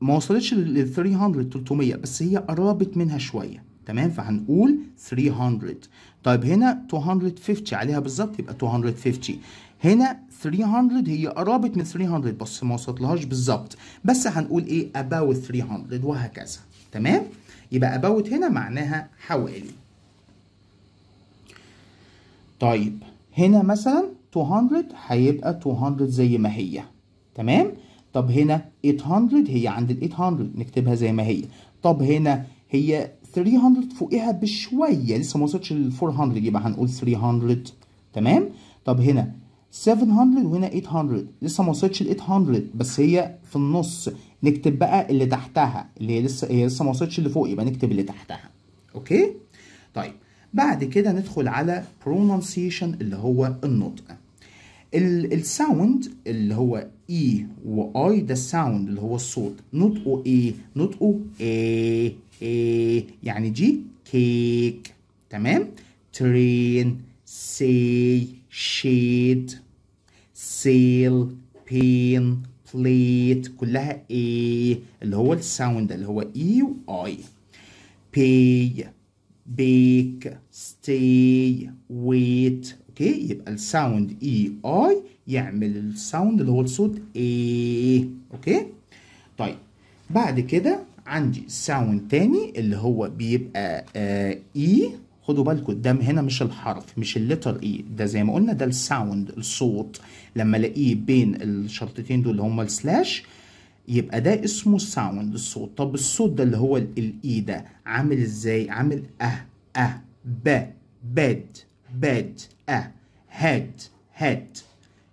ما وصلتش لل 300 300 بس هي قربت منها شويه تمام فهنقول 300 طيب هنا 250 عليها بالظبط يبقى 250 هنا 300 هي قربت من 300 بس ما وصلتلهاش بالظبط بس هنقول ايه about 300 وهكذا تمام يبقى about هنا معناها حوالي طيب هنا مثلا 200 هيبقى 200 زي ما هي تمام طب هنا 800 هي عند ال 800 نكتبها زي ما هي طب هنا هي 300 فوقها بشويه لسه ما وصلتش لل 400 يبقى هنقول 300 تمام طب هنا 700 وهنا 800 لسه ما وصلتش ل 800 بس هي في النص نكتب بقى اللي تحتها اللي هي لسه هي لسه ما وصلتش لفوق يبقى نكتب اللي تحتها اوكي طيب بعد كده ندخل على pronunciation اللي هو النطق الساوند اللي هو اي واي ده الساوند اللي هو الصوت نطقه ايه نطقه ايه ايه يعني جي كيك تمام ترين سي شيد سيل بين بليت كلها ايه اللي هو الساوند اللي هو اي واي بي بيك ستي ويت اوكي يبقى الساوند اي اي يعمل الساوند اللي هو الصوت ايه اوكي طيب بعد كده عندي ساوند تاني اللي هو بيبقى آه اي e. خدوا بالكم ده هنا مش الحرف مش اللتر اي e. ده زي ما قلنا ده الساوند الصوت لما الاقيه بين الشرطتين دول اللي هما السلاش يبقى ده اسمه ساوند الصوت طب الصوت ده اللي هو الاي e ده عامل ازاي عامل اه اه ب باد باد اه هاد هاد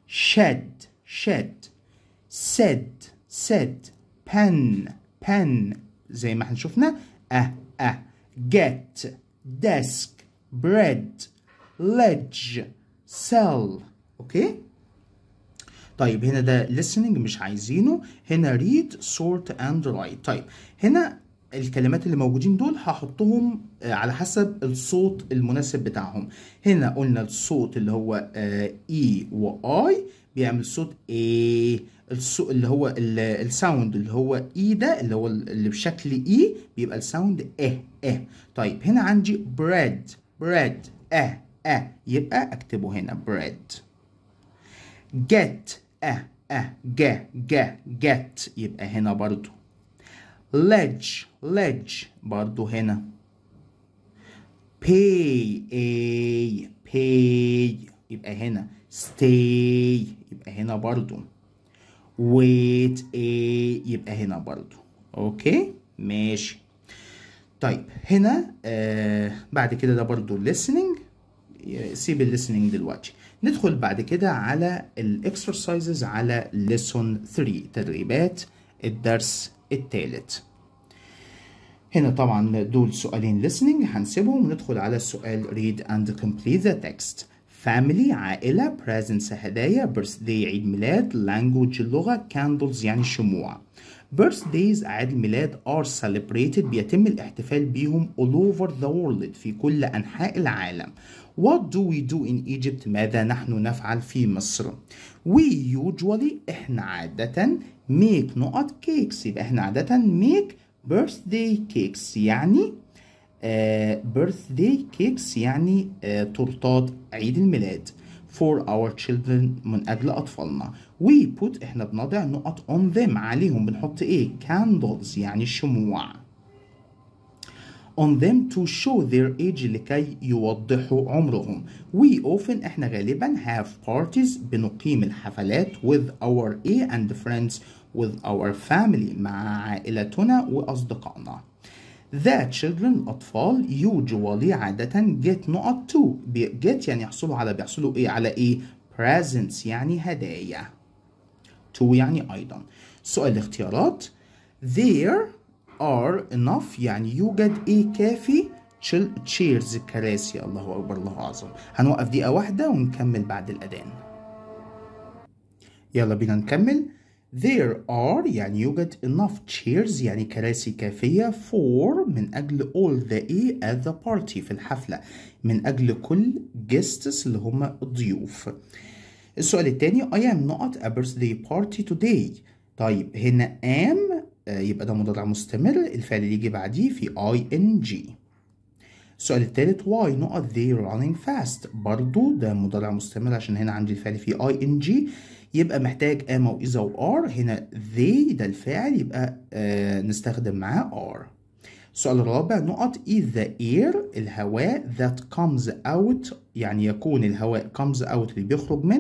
شاد شاد سد سد بن بن زي ما احنا شفنا اه اه get desk bread ledge sell اوكي طيب هنا ده listening مش عايزينه هنا read sort and write طيب هنا الكلمات اللي موجودين دول هحطهم آه، على حسب الصوت المناسب بتاعهم هنا قلنا الصوت اللي هو اي آه، e و اي بيعمل صوت ايه السو اللي هو الساوند اللي هو اي e ده اللي هو اللي بشكل اي e بيبقى الساوند اه اه طيب هنا عندي بريد بريد اه اه يبقى اكتبه هنا بريد جيت اه اه جا جا جت يبقى هنا برضو ledge ledge برضو هنا pay اي pay يبقى هنا stay يبقى هنا برضو ويت ايه يبقى هنا برضو اوكي ماشي طيب هنا آه بعد كده ده برضو listening سيب الليسننج دلوقتي ندخل بعد كده على الاكسرسايزز على ليسون 3 تدريبات الدرس الثالث هنا طبعا دول سؤالين listening هنسيبهم وندخل على السؤال read and complete the text فاميلي عائلة presents هدايا بيرث داي عيد ميلاد language اللغة candles يعني شموع بيرث دايز أعياد الميلاد are celebrated بيتم الاحتفال بيهم all over the world في كل أنحاء العالم What do we do in Egypt ماذا نحن نفعل في مصر We usually إحنا عادة make نقط cakes يبقى إحنا عادة make birthday cakes يعني بيرث داي كيكس يعني آه، تورتات عيد الميلاد for our children من أجل أطفالنا we put إحنا بنضع نقط on them عليهم بنحط إيه candles يعني شموع on them to show their age لكي يوضحوا عمرهم we often إحنا غالبا have parties بنقيم الحفلات with our A and friends with our family مع عائلتنا وأصدقائنا The children أطفال usually عادة get نقط to get يعني يحصلوا على بيحصلوا إيه على إيه presents يعني هدايا to يعني أيضا سؤال الاختيارات there are enough يعني يوجد إيه كافي chairs كراسي الله أكبر الله أعظم هنوقف دقيقة واحدة ونكمل بعد الأذان يلا بينا نكمل There are يعني يوجد enough chairs يعني كراسي كافية for من أجل all the a at the party في الحفلة من أجل كل guests اللي هم الضيوف السؤال التاني I am not a birthday party today طيب هنا am آه، يبقى ده مضارع مستمر الفعل اللي يجي بعديه في ing السؤال التالت why not they running fast برضو ده مضارع مستمر عشان هنا عندي الفعل في ing يبقى محتاج a واذا وار هنا they ده الفاعل يبقى آه نستخدم معاه are السؤال الرابع نقط is e، the air الهواء that comes out يعني يكون الهواء comes out اللي بيخرج من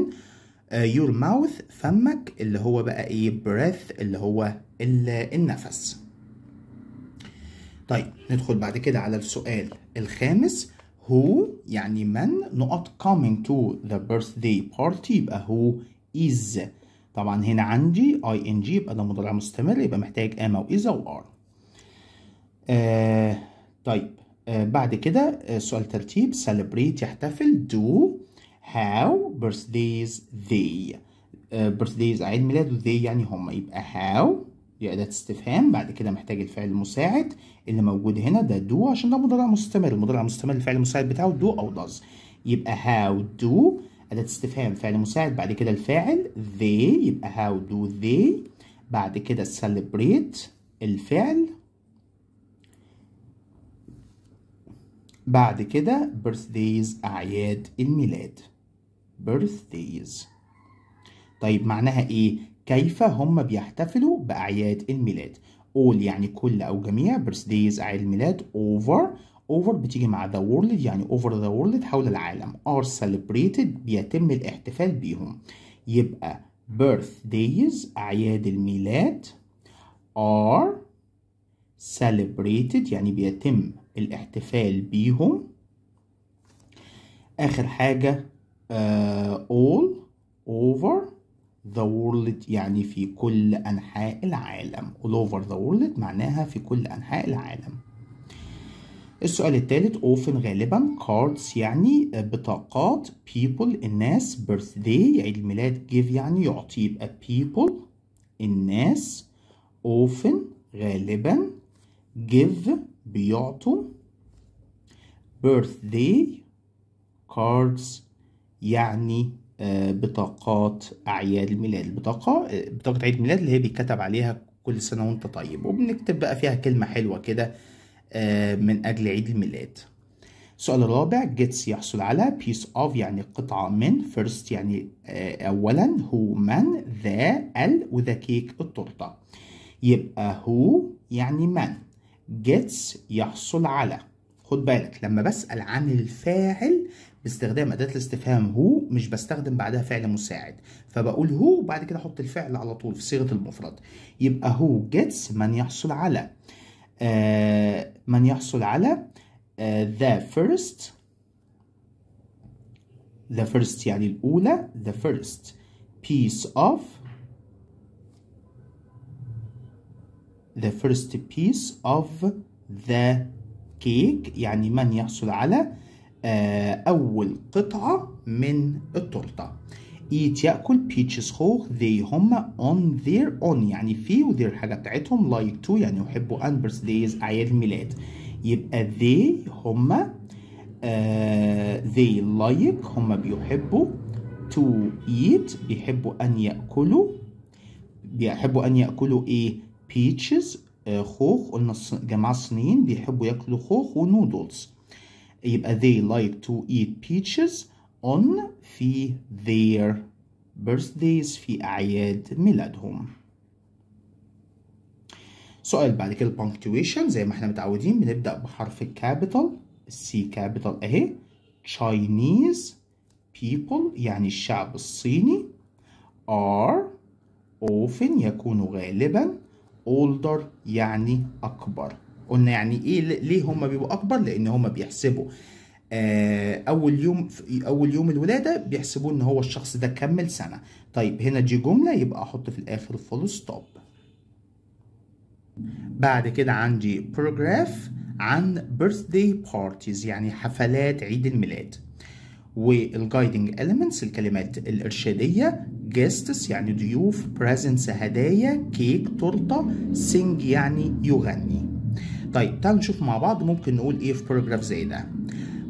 آه، your mouth فمك اللي هو بقى ايه breath اللي هو النفس طيب ندخل بعد كده على السؤال الخامس هو يعني من نقط coming to the birthday party يبقى هو is طبعا هنا عندي اي ان جي يبقى ده مضارع مستمر يبقى محتاج ام او is او are آه، طيب آه بعد كده آه سؤال ترتيب celebrate يحتفل do how birthdays they آه، birthdays عيد ميلاد they يعني هم يبقى how دي أداة استفهام بعد كده محتاج الفعل المساعد اللي موجود هنا ده do عشان ده مضارع مستمر المضارع المستمر الفعل المساعد بتاعه do أو does يبقى how do أداة استفهام فعل مساعد بعد كده الفاعل they يبقى how do they بعد كده celebrate الفعل بعد كده birthdays أعياد الميلاد birthdays طيب معناها إيه؟ كيف هم بيحتفلوا بأعياد الميلاد all يعني كل أو جميع birthdays أعياد الميلاد over over بتيجي مع the world يعني over the world حول العالم are celebrated بيتم الاحتفال بيهم يبقى birthdays أعياد الميلاد are celebrated يعني بيتم الاحتفال بيهم آخر حاجة uh, all over the world يعني في كل أنحاء العالم all over the world معناها في كل أنحاء العالم السؤال الثالث often غالبا cards يعني بطاقات people الناس birthday عيد الميلاد give يعني يعطي يبقى people الناس often غالبا give بيعطوا birthday cards يعني آه، بطاقات أعياد الميلاد البطاقة بطاقة عيد الميلاد اللي هي بيتكتب عليها كل سنة وانت طيب وبنكتب بقى فيها كلمة حلوة كده آه، من أجل عيد الميلاد السؤال الرابع gets يحصل على piece of يعني قطعة من first يعني آه، أولا هو من ذا ال وذا كيك التورتة يبقى هو يعني من gets يحصل على خد بالك لما بسأل عن الفاعل باستخدام أداة الاستفهام هو مش بستخدم بعدها فعل مساعد فبقول هو وبعد كده أحط الفعل على طول في صيغة المفرد يبقى هو gets من يحصل على آه من يحصل على the first the first يعني الأولى the first piece of the first piece of the cake يعني من يحصل على أول قطعة من التورتة eat يأكل peaches خوخ they هم on their own يعني في وذير حاجة بتاعتهم like to يعني يحبوا and birthdays أعياد الميلاد يبقى they هم uh, they like هم بيحبوا to eat بيحبوا أن يأكلوا بيحبوا أن يأكلوا إيه peaches uh, خوخ قلنا جماعة الصينيين بيحبوا ياكلوا خوخ ونودلز يبقى they like to eat peaches on في their birthdays في أعياد ميلادهم سؤال بعد كده punctuation زي ما احنا متعودين بنبدأ بحرف capital C capital اهي Chinese people يعني الشعب الصيني are often يكونوا غالبا older يعني أكبر قلنا يعني ايه ليه هما بيبقوا أكبر لأن هما بيحسبوا آه، اول يوم اول يوم الولاده بيحسبوه ان هو الشخص ده كمل سنه طيب هنا دي جمله يبقى احط في الاخر فول ستوب بعد كده عندي بروجراف عن birthday parties يعني حفلات عيد الميلاد والجايدنج elements الكلمات الإرشادية guests يعني ضيوف presents هدايا كيك تورتة sing يعني يغني طيب تعالوا نشوف مع بعض ممكن نقول ايه في بروجراف زي ده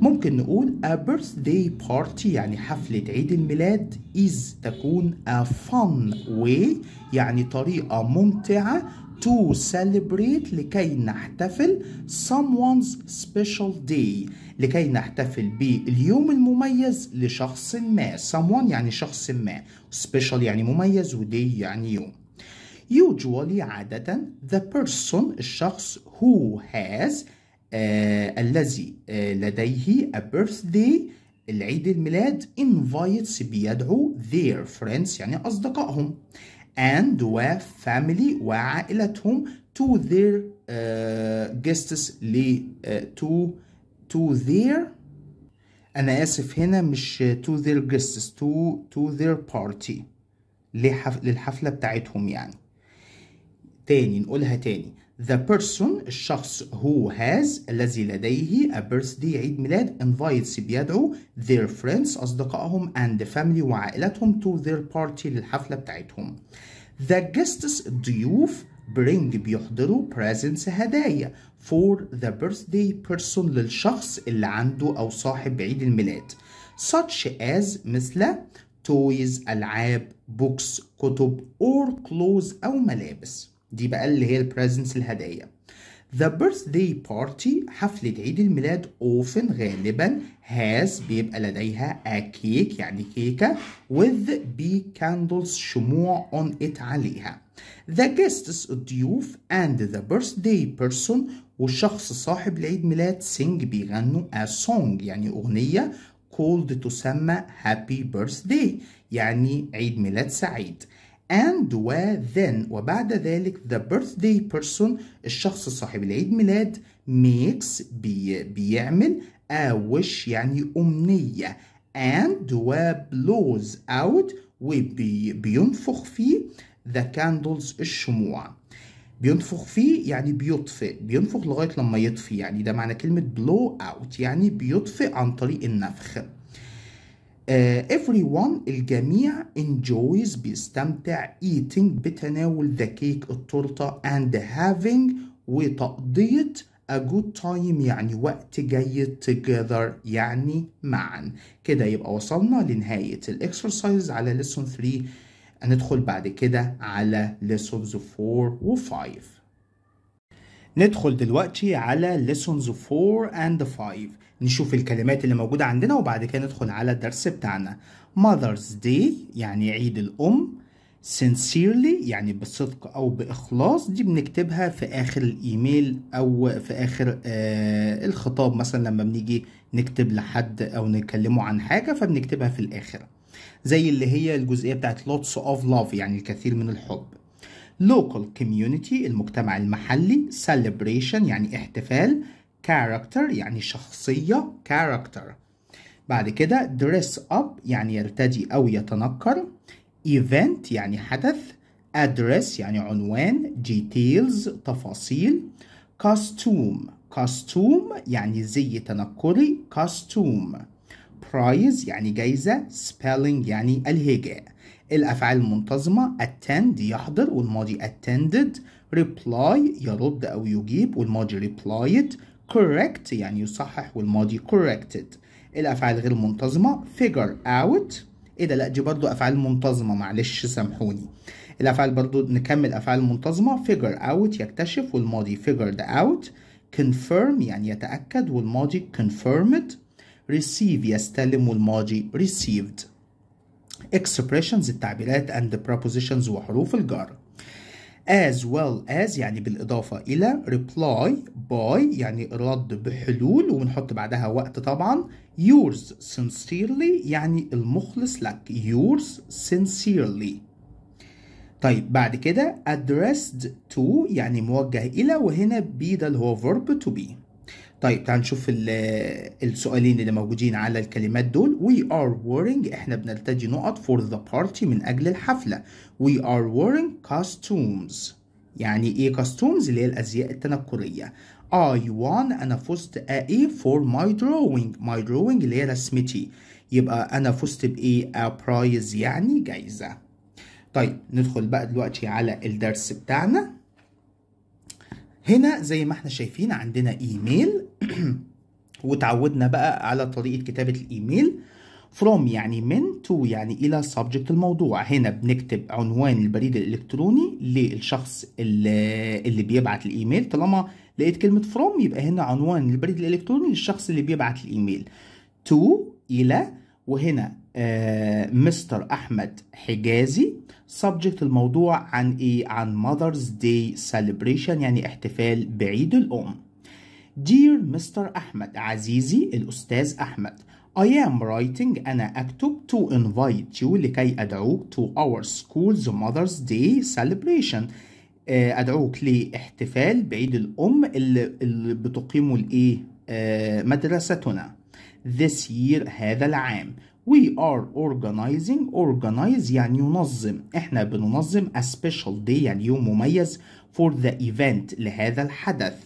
ممكن نقول a birthday party يعني حفلة عيد الميلاد is تكون a fun way يعني طريقة ممتعة to celebrate لكي نحتفل someone's special day لكي نحتفل باليوم المميز لشخص ما someone يعني شخص ما special يعني مميز وday يعني يوم usually عادة the person الشخص who has الذي لديه a birthday العيد الميلاد invites بيدعو their friends يعني أصدقائهم and family وعائلتهم to their uh, guests ل uh, to to their أنا آسف هنا مش to their guests to to their party للحفلة بتاعتهم يعني تاني نقولها تاني The person الشخص who has الذي لديه a birthday عيد ميلاد invites بيدعو their friends أصدقائهم and family وعائلتهم to their party للحفلة بتاعتهم. The guests الضيوف bring بيحضروا presents هدايا for the birthday person للشخص اللي عنده أو صاحب عيد الميلاد. Such as مثل toys ألعاب books كتب or clothes أو ملابس. دي بقى اللي هي البريزنس الهدايا The birthday party حفلة عيد الميلاد often غالبا has بيبقى لديها a cake يعني كيكة with be candles شموع on it عليها. The guests الضيوف and the birthday person والشخص صاحب العيد ميلاد sing بيغنوا a song يعني أغنية called تسمى happy birthday يعني عيد ميلاد سعيد. and و then وبعد ذلك the birthday person الشخص صاحب العيد ميلاد makes بي بيعمل a wish يعني أمنية and blows out وبينفخ فيه the candles الشموع بينفخ فيه يعني بيطفئ بينفخ لغاية لما يطفي يعني ده معنى كلمة blow out يعني بيطفئ عن طريق النفخ Uh, everyone الجميع enjoys بيستمتع eating بتناول the cake التورتة and having وتقضية a good time يعني وقت جيد together يعني معا كده يبقى وصلنا لنهاية الاكسرسايز على lesson 3 هندخل بعد كده على lessons 4 و5 ندخل دلوقتي على lessons 4 and 5 نشوف الكلمات اللي موجودة عندنا وبعد كده ندخل على الدرس بتاعنا Mother's Day يعني عيد الأم sincerely يعني بصدق أو بإخلاص دي بنكتبها في آخر الإيميل أو في آخر آه الخطاب مثلا لما بنيجي نكتب لحد أو نكلمه عن حاجة فبنكتبها في الآخر زي اللي هي الجزئية بتاعت lots of love يعني الكثير من الحب local community المجتمع المحلي celebration يعني احتفال character يعني شخصية character بعد كده dress up يعني يرتدي أو يتنكر event يعني حدث address يعني عنوان details تفاصيل costume costume يعني زي تنكري costume prize يعني جايزة spelling يعني الهجاء الأفعال المنتظمة attend يحضر والماضي attended reply يرد أو يجيب والماضي replied correct يعني يصحح والماضي corrected الافعال غير منتظمه figure out ايه ده لا دي برضو افعال منتظمه معلش سامحوني الافعال برضو نكمل افعال منتظمه figure out يكتشف والماضي figured out confirm يعني يتاكد والماضي confirmed receive يستلم والماضي received expressions التعبيرات and prepositions وحروف الجر as well as يعني بالإضافة إلى reply by يعني رد بحلول ونحط بعدها وقت طبعا yours sincerely يعني المخلص لك yours sincerely طيب بعد كده addressed to يعني موجه إلى وهنا be ده اللي هو verb to be طيب تعال نشوف السؤالين اللي موجودين على الكلمات دول we are wearing احنا بنرتدي نقط for the party من اجل الحفله we are wearing costumes يعني ايه costumes اللي هي الازياء التنكريه I won أنا فزت A e for my drawing my drawing اللي هي رسمتي يبقى أنا فزت بإيه e، a prize يعني جايزة طيب ندخل بقى دلوقتي على الدرس بتاعنا هنا زي ما احنا شايفين عندنا ايميل [CLEARS THROAT] وتعودنا بقى على طريقة كتابة الإيميل from يعني من to يعني إلى subject الموضوع هنا بنكتب عنوان البريد الإلكتروني للشخص اللي, اللي بيبعت الإيميل طالما لقيت كلمة from يبقى هنا عنوان البريد الإلكتروني للشخص اللي بيبعت الإيميل to إلى وهنا مستر آه، أحمد حجازي subject الموضوع عن إيه عن Mother's Day celebration يعني احتفال بعيد الأم Dear Mr. Ahmed عزيزي الأستاذ أحمد I am writing أنا أكتب to invite you لكي أدعوك to our school's Mother's Day celebration آه، أدعوك لاحتفال بعيد الأم اللي, اللي بتقيمه الإيه آه، مدرستنا this year هذا العام we are organizing organize يعني ينظم احنا بننظم a special day يعني يوم مميز for the event لهذا الحدث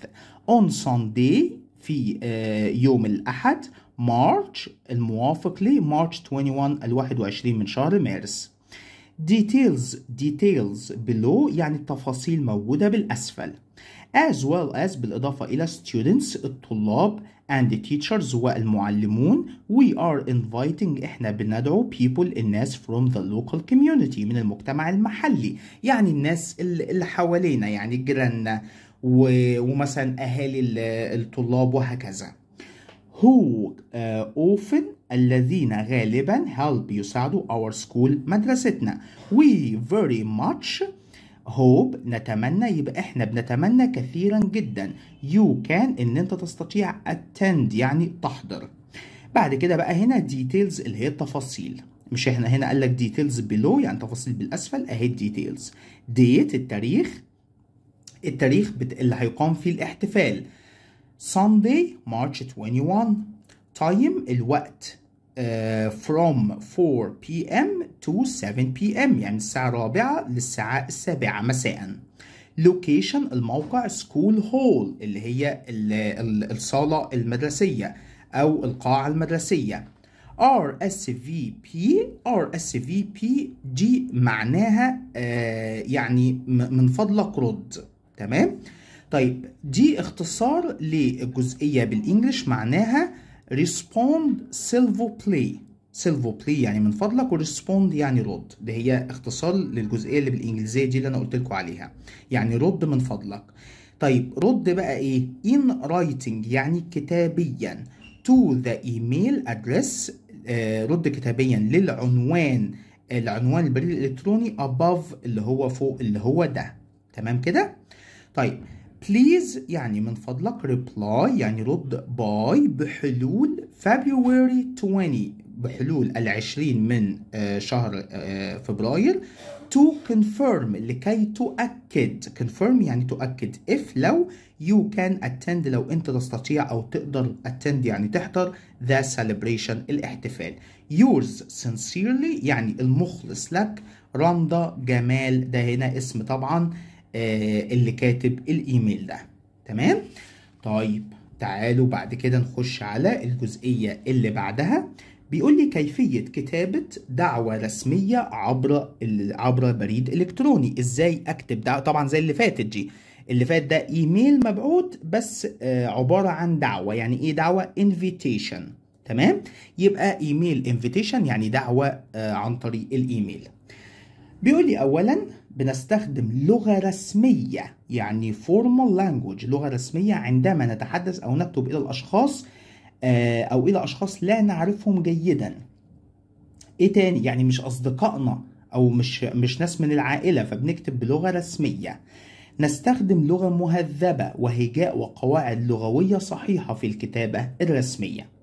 on Sunday في آه، يوم الأحد مارش الموافق ل March 21 ال 21 من شهر مارس details details below يعني التفاصيل موجودة بالأسفل as well as بالإضافة إلى students الطلاب and the teachers والمعلمون we are inviting إحنا بندعو people الناس from the local community من المجتمع المحلي يعني الناس اللي حوالينا يعني جيراننا ومثلا اهالي الطلاب وهكذا هو آه، اوفن الذين غالبا help يساعدوا our school مدرستنا we very much hope نتمنى يبقى احنا بنتمنى كثيرا جدا you can ان انت تستطيع attend يعني تحضر بعد كده بقى هنا details اللي هي التفاصيل مش احنا هنا قال لك details below يعني تفاصيل بالاسفل اهي details date التاريخ التاريخ اللي هيقام فيه الاحتفال Sunday March 21 time الوقت uh, from 4 p.m. to 7 p.m. يعني الساعة الرابعة للساعة السابعة مساء Location الموقع school hall اللي هي الصالة المدرسية أو القاعة المدرسية RSVP RSVP دي معناها uh, يعني من فضلك رد تمام طيب دي اختصار للجزئيه بالانجلش معناها ريسبوند سيلفو play سيلفو play يعني من فضلك وريسبوند يعني رد ده هي اختصار للجزئيه اللي بالانجليزيه دي اللي انا قلت لكم عليها يعني رد من فضلك طيب رد بقى ايه in writing يعني كتابيا to the email address آه، رد كتابيا للعنوان العنوان البريد الالكتروني above اللي هو فوق اللي هو ده تمام كده طيب بليز يعني من فضلك ريبلاي يعني رد باي بحلول فبراير 20 بحلول العشرين من آه، شهر آه، فبراير تو confirm لكي تؤكد confirm يعني تؤكد if لو you can attend لو انت تستطيع او تقدر attend يعني تحضر the celebration الاحتفال yours sincerely يعني المخلص لك رندا جمال ده هنا اسم طبعا آه، اللي كاتب الايميل ده تمام طيب تعالوا بعد كده نخش على الجزئية اللي بعدها بيقول لي كيفية كتابة دعوة رسمية عبر عبر بريد إلكتروني إزاي أكتب دعوة طبعا زي اللي فاتت دي اللي فات ده إيميل مبعوت بس آه، عبارة عن دعوة يعني إيه دعوة انفيتيشن تمام يبقى إيميل انفيتيشن يعني دعوة آه، عن طريق الإيميل بيقول لي أولا بنستخدم لغة رسمية يعني formal language لغة رسمية عندما نتحدث أو نكتب إلى الأشخاص آه، أو إلى أشخاص لا نعرفهم جيدا إيه تاني يعني مش أصدقائنا أو مش مش ناس من العائلة فبنكتب بلغة رسمية نستخدم لغة مهذبة وهجاء وقواعد لغوية صحيحة في الكتابة الرسمية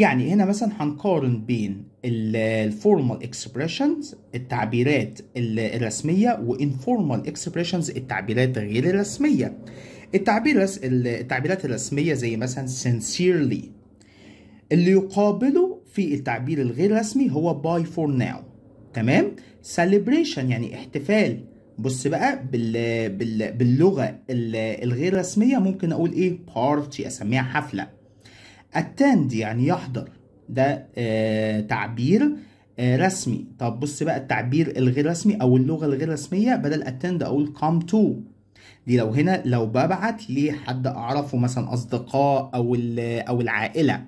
يعني هنا مثلا هنقارن بين الفورمال اكسبريشنز التعبيرات الرسميه وانفورمال اكسبريشنز التعبيرات غير الرسميه التعبير التعبيرات الرسميه زي مثلا sincerely اللي يقابله في التعبير الغير رسمي هو by for now تمام celebration يعني احتفال بص بقى بال... بال... باللغه الغير رسميه ممكن اقول ايه party اسميها حفله attend يعني يحضر ده آه، تعبير آه، رسمي طب بص بقى التعبير الغير رسمي او اللغه الغير رسميه بدل attend اقول come to دي لو هنا لو ببعت لحد اعرفه مثلا اصدقاء او او العائله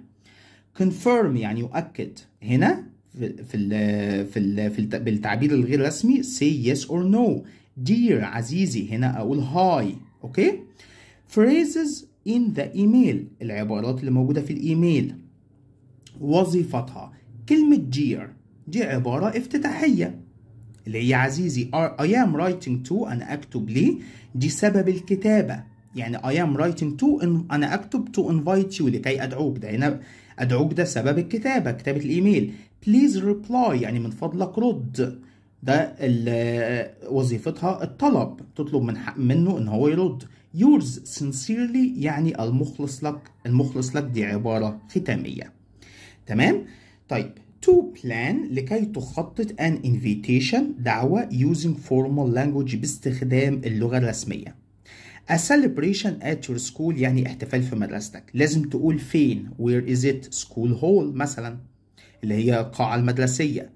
confirm يعني يؤكد هنا في في في, الـ بالتعبير الغير رسمي say yes or no dear عزيزي هنا اقول hi اوكي okay? phrases in the email العبارات اللي موجودة في الإيميل وظيفتها كلمة dear دي عبارة افتتاحية اللي هي عزيزي I am writing to أنا أكتب ليه دي سبب الكتابة يعني I am writing to أنا أكتب to invite you لكي أدعوك ده هنا أدعوك ده سبب الكتابة كتابة الإيميل please reply يعني من فضلك رد ده وظيفتها الطلب تطلب من حق منه إن هو يرد yours sincerely يعني المخلص لك المخلص لك دي عبارة ختامية تمام طيب to plan لكي تخطط an invitation دعوة using formal language باستخدام اللغة الرسمية A celebration at your school يعني احتفال في مدرستك لازم تقول فين where is it school hall مثلا اللي هي القاعة المدرسية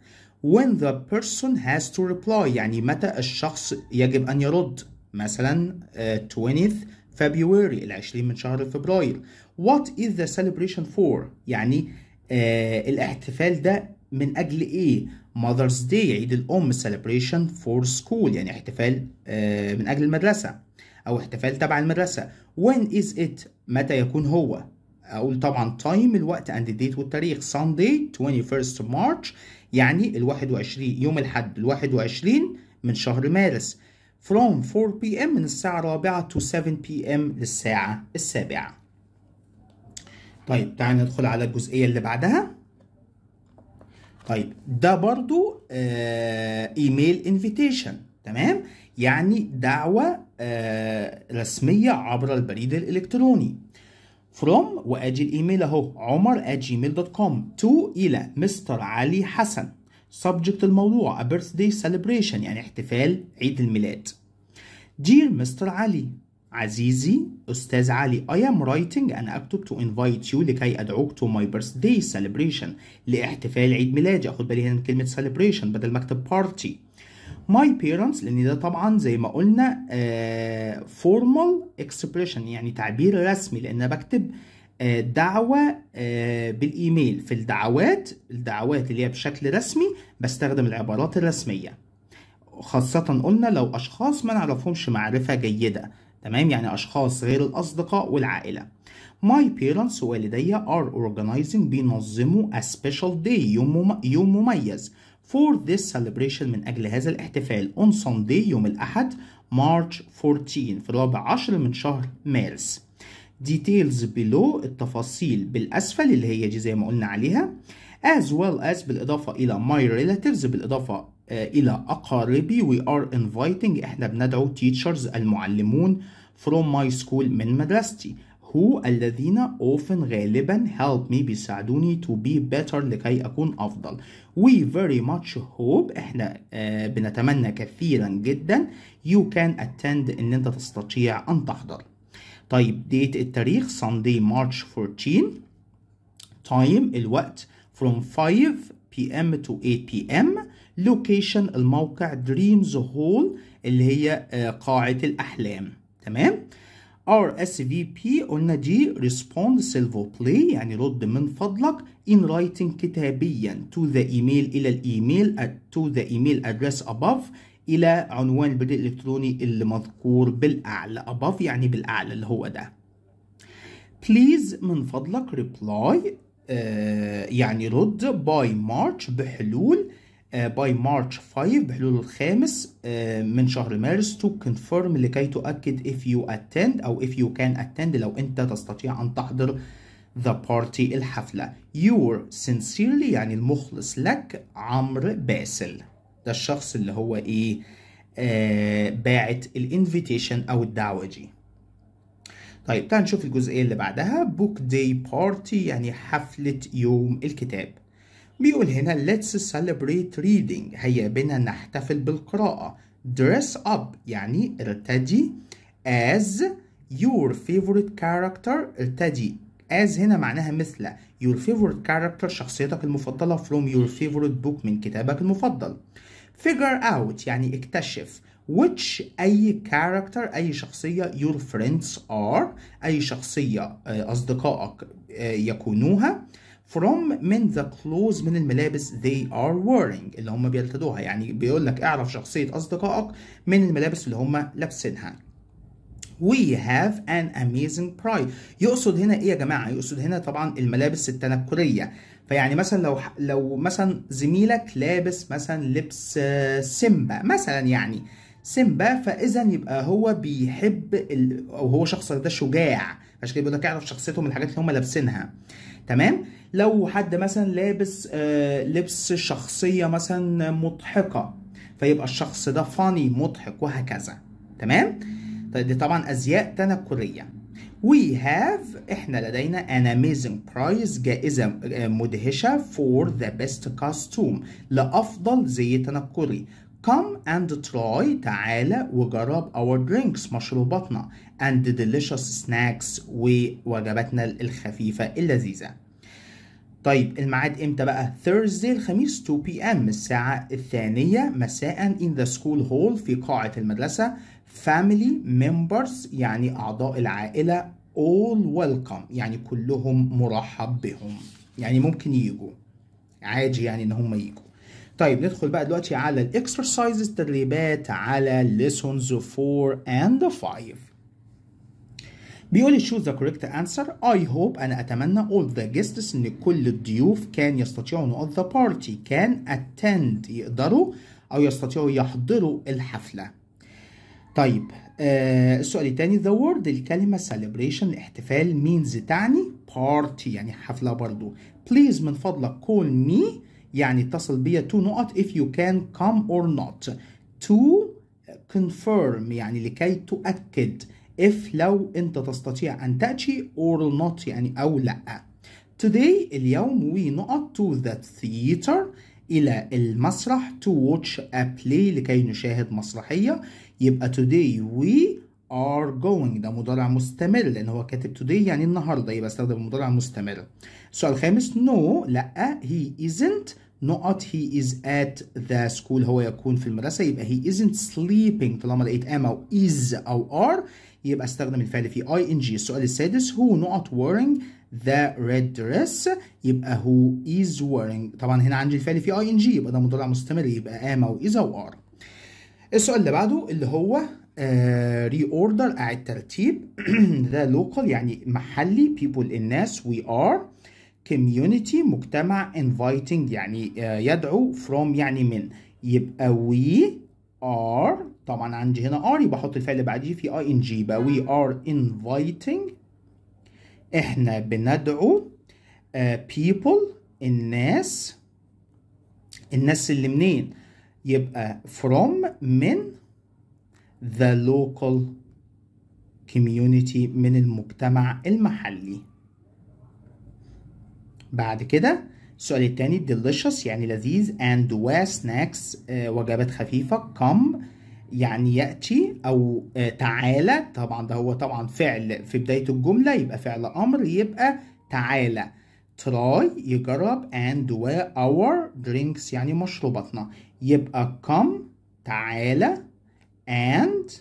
when the person has to reply يعني متى الشخص يجب أن يرد مثلا uh, آه، 20th February العشرين من شهر فبراير What is the celebration for يعني uh, الاحتفال ده من أجل إيه Mother's Day عيد الأم celebration for school يعني احتفال uh, من أجل المدرسة أو احتفال تبع المدرسة When is it متى يكون هو أقول طبعا time الوقت and the date والتاريخ Sunday 21st March يعني ال 21 يوم الحد ال 21 من شهر مارس from 4 p.m. من الساعة الرابعة to 7 p.m. للساعة السابعة طيب تعالى ندخل على الجزئية اللي بعدها طيب ده برضو آه ايميل انفيتيشن تمام يعني دعوة آه رسمية عبر البريد الإلكتروني from وأجي الإيميل أهو عمر at gmail.com to إلى مستر علي حسن subject الموضوع a birthday celebration يعني احتفال عيد الميلاد Dear Mr. علي عزيزي أستاذ علي I am writing أنا أكتب to invite you لكي أدعوك to my birthday celebration لاحتفال عيد ميلادي أخد بالي هنا من كلمة celebration بدل ما أكتب party my parents لأن ده طبعا زي ما قلنا uh, formal expression يعني تعبير رسمي لأن أنا بكتب آه، دعوة آه، بالإيميل في الدعوات الدعوات اللي هي بشكل رسمي بستخدم العبارات الرسمية خاصة قلنا لو أشخاص ما نعرفهمش معرفة جيدة تمام يعني أشخاص غير الأصدقاء والعائلة My parents والدي are organizing بينظموا a special day يوم, يوم مميز for this celebration من أجل هذا الاحتفال on Sunday يوم الأحد March 14 في الرابع عشر من شهر مارس details below التفاصيل بالأسفل اللي هي دي زي ما قلنا عليها as well as بالإضافة إلى my relatives بالإضافة آه، إلى أقاربي we are inviting إحنا بندعو teachers المعلمون from my school من مدرستي who الذين often غالبا help me بيساعدوني to be better لكي أكون أفضل we very much hope إحنا آه، بنتمنى كثيرا جدا you can attend إن أنت تستطيع أن تحضر طيب ديت التاريخ Sunday March 14 تايم الوقت from 5 p.m. to 8 p.m. location الموقع Dreams Hall اللي هي قاعة الأحلام تمام RSVP قلنا دي respond silvo play يعني رد من فضلك in writing كتابيا to the email إلى الإيميل at to the email address above الى عنوان البريد الالكتروني اللي مذكور بالاعلى above يعني بالاعلى اللي هو ده please من فضلك reply آه، يعني رد by March بحلول آه، by March 5 بحلول الخامس آه، من شهر مارس to confirm لكي تؤكد if you attend أو if you can attend لو أنت تستطيع أن تحضر the party الحفلة your sincerely يعني المخلص لك عمرو باسل ده الشخص اللي هو ايه آه، باعت الانفيتيشن او الدعوه دي طيب تعال نشوف الجزئيه اللي بعدها بوك داي بارتي يعني حفله يوم الكتاب بيقول هنا let's celebrate reading هيا بنا نحتفل بالقراءه dress up يعني ارتدي as your favorite character ارتدي as هنا معناها مثل your favorite character شخصيتك المفضلة from your favorite book من كتابك المفضل figure out يعني اكتشف which أي character أي شخصية your friends are أي شخصية آه، أصدقائك آه، يكونوها from من the clothes من الملابس they are wearing اللي هم بيرتدوها يعني بيقول لك اعرف شخصية أصدقائك من الملابس اللي هم لابسينها we have an amazing pride يقصد هنا ايه يا جماعه يقصد هنا طبعا الملابس التنكريه فيعني مثلا لو لو مثلا زميلك لابس مثلا لبس آه، سيمبا مثلا يعني سيمبا فاذا يبقى هو بيحب ال... او هو شخص ده شجاع عشان كده بيقول لك اعرف شخصيته من الحاجات اللي هم لابسينها تمام لو حد مثلا لابس آه، لبس شخصيه مثلا مضحكه فيبقى الشخص ده فاني مضحك وهكذا تمام طيب، دي طبعا ازياء تنكريه We have احنا لدينا an amazing prize جائزة آه، مدهشة for the best costume لأفضل زي تنكري Come and try تعالى وجرب our drinks مشروباتنا and delicious snacks ووجباتنا الخفيفة اللذيذة. طيب الميعاد امتى بقى؟ Thursday الخميس 2 p.m. الساعة الثانية مساء in the school hall في قاعة المدرسة. Family members يعني أعضاء العائلة all welcome يعني كلهم مرحب بهم يعني ممكن يجوا عادي يعني ان هم يجوا طيب ندخل بقى دلوقتي على الاكسرسايزز تدريبات على lessons 4 and 5 بيقول لي choose the correct answer I hope أنا أتمنى all the guests إن كل الضيوف كان يستطيعوا ان the party كان attend يقدروا أو يستطيعوا يحضروا الحفلة طيب آه السؤال التاني the word الكلمة celebration الاحتفال means تعني party يعني حفلة برضو please من فضلك call me يعني اتصل بيا تو نقط if you can come or not to confirm يعني لكي تؤكد if لو انت تستطيع ان تأتي or not يعني او لا today اليوم we نقط to the theater إلى المسرح to watch a play لكي نشاهد مسرحية يبقى today we are going ده مضارع مستمر لان هو كاتب today يعني النهارده يبقى استخدم المضارع المستمر السؤال الخامس no لا he isn't not he is at the school هو يكون في المدرسه يبقى he isn't sleeping طالما لقيت am او is او are يبقى استخدم الفعل في ing السؤال السادس هو not wearing the red dress يبقى هو is wearing طبعا هنا عندي الفعل في ing يبقى ده مضارع مستمر يبقى am او is او are السؤال اللي بعده اللي هو ري آه، اوردر اعد ترتيب ذا [CLEARS THROAT] لوكال يعني محلي بيبول الناس وي ار كوميونتي مجتمع inviting يعني uh, يدعو from يعني من يبقى وي ار طبعا عندي هنا ار يبقى احط الفعل اللي بعديه في اي ان جي يبقى وي ار inviting احنا بندعو uh, people الناس الناس اللي منين؟ يبقى from من the local community من المجتمع المحلي بعد كده السؤال التاني delicious يعني لذيذ and where snacks آه، وجبات خفيفة come يعني يأتي أو آه، تعالى طبعا ده هو طبعا فعل في بداية الجملة يبقى فعل أمر يبقى تعالى try يجرب and و our drinks يعني مشروباتنا يبقى come تعالى and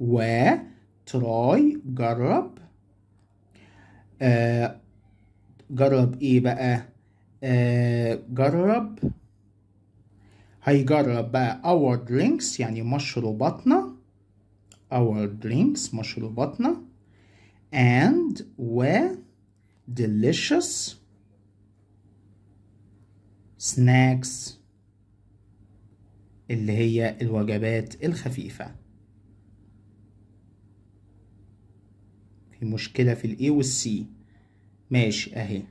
و try جرب جرب آه، ايه بقى جرب آه، هيجرب بقى our drinks يعني مشروباتنا our drinks مشروباتنا and و delicious snacks اللي هي الوجبات الخفيفة في مشكلة في الاي والسي ماشي اهي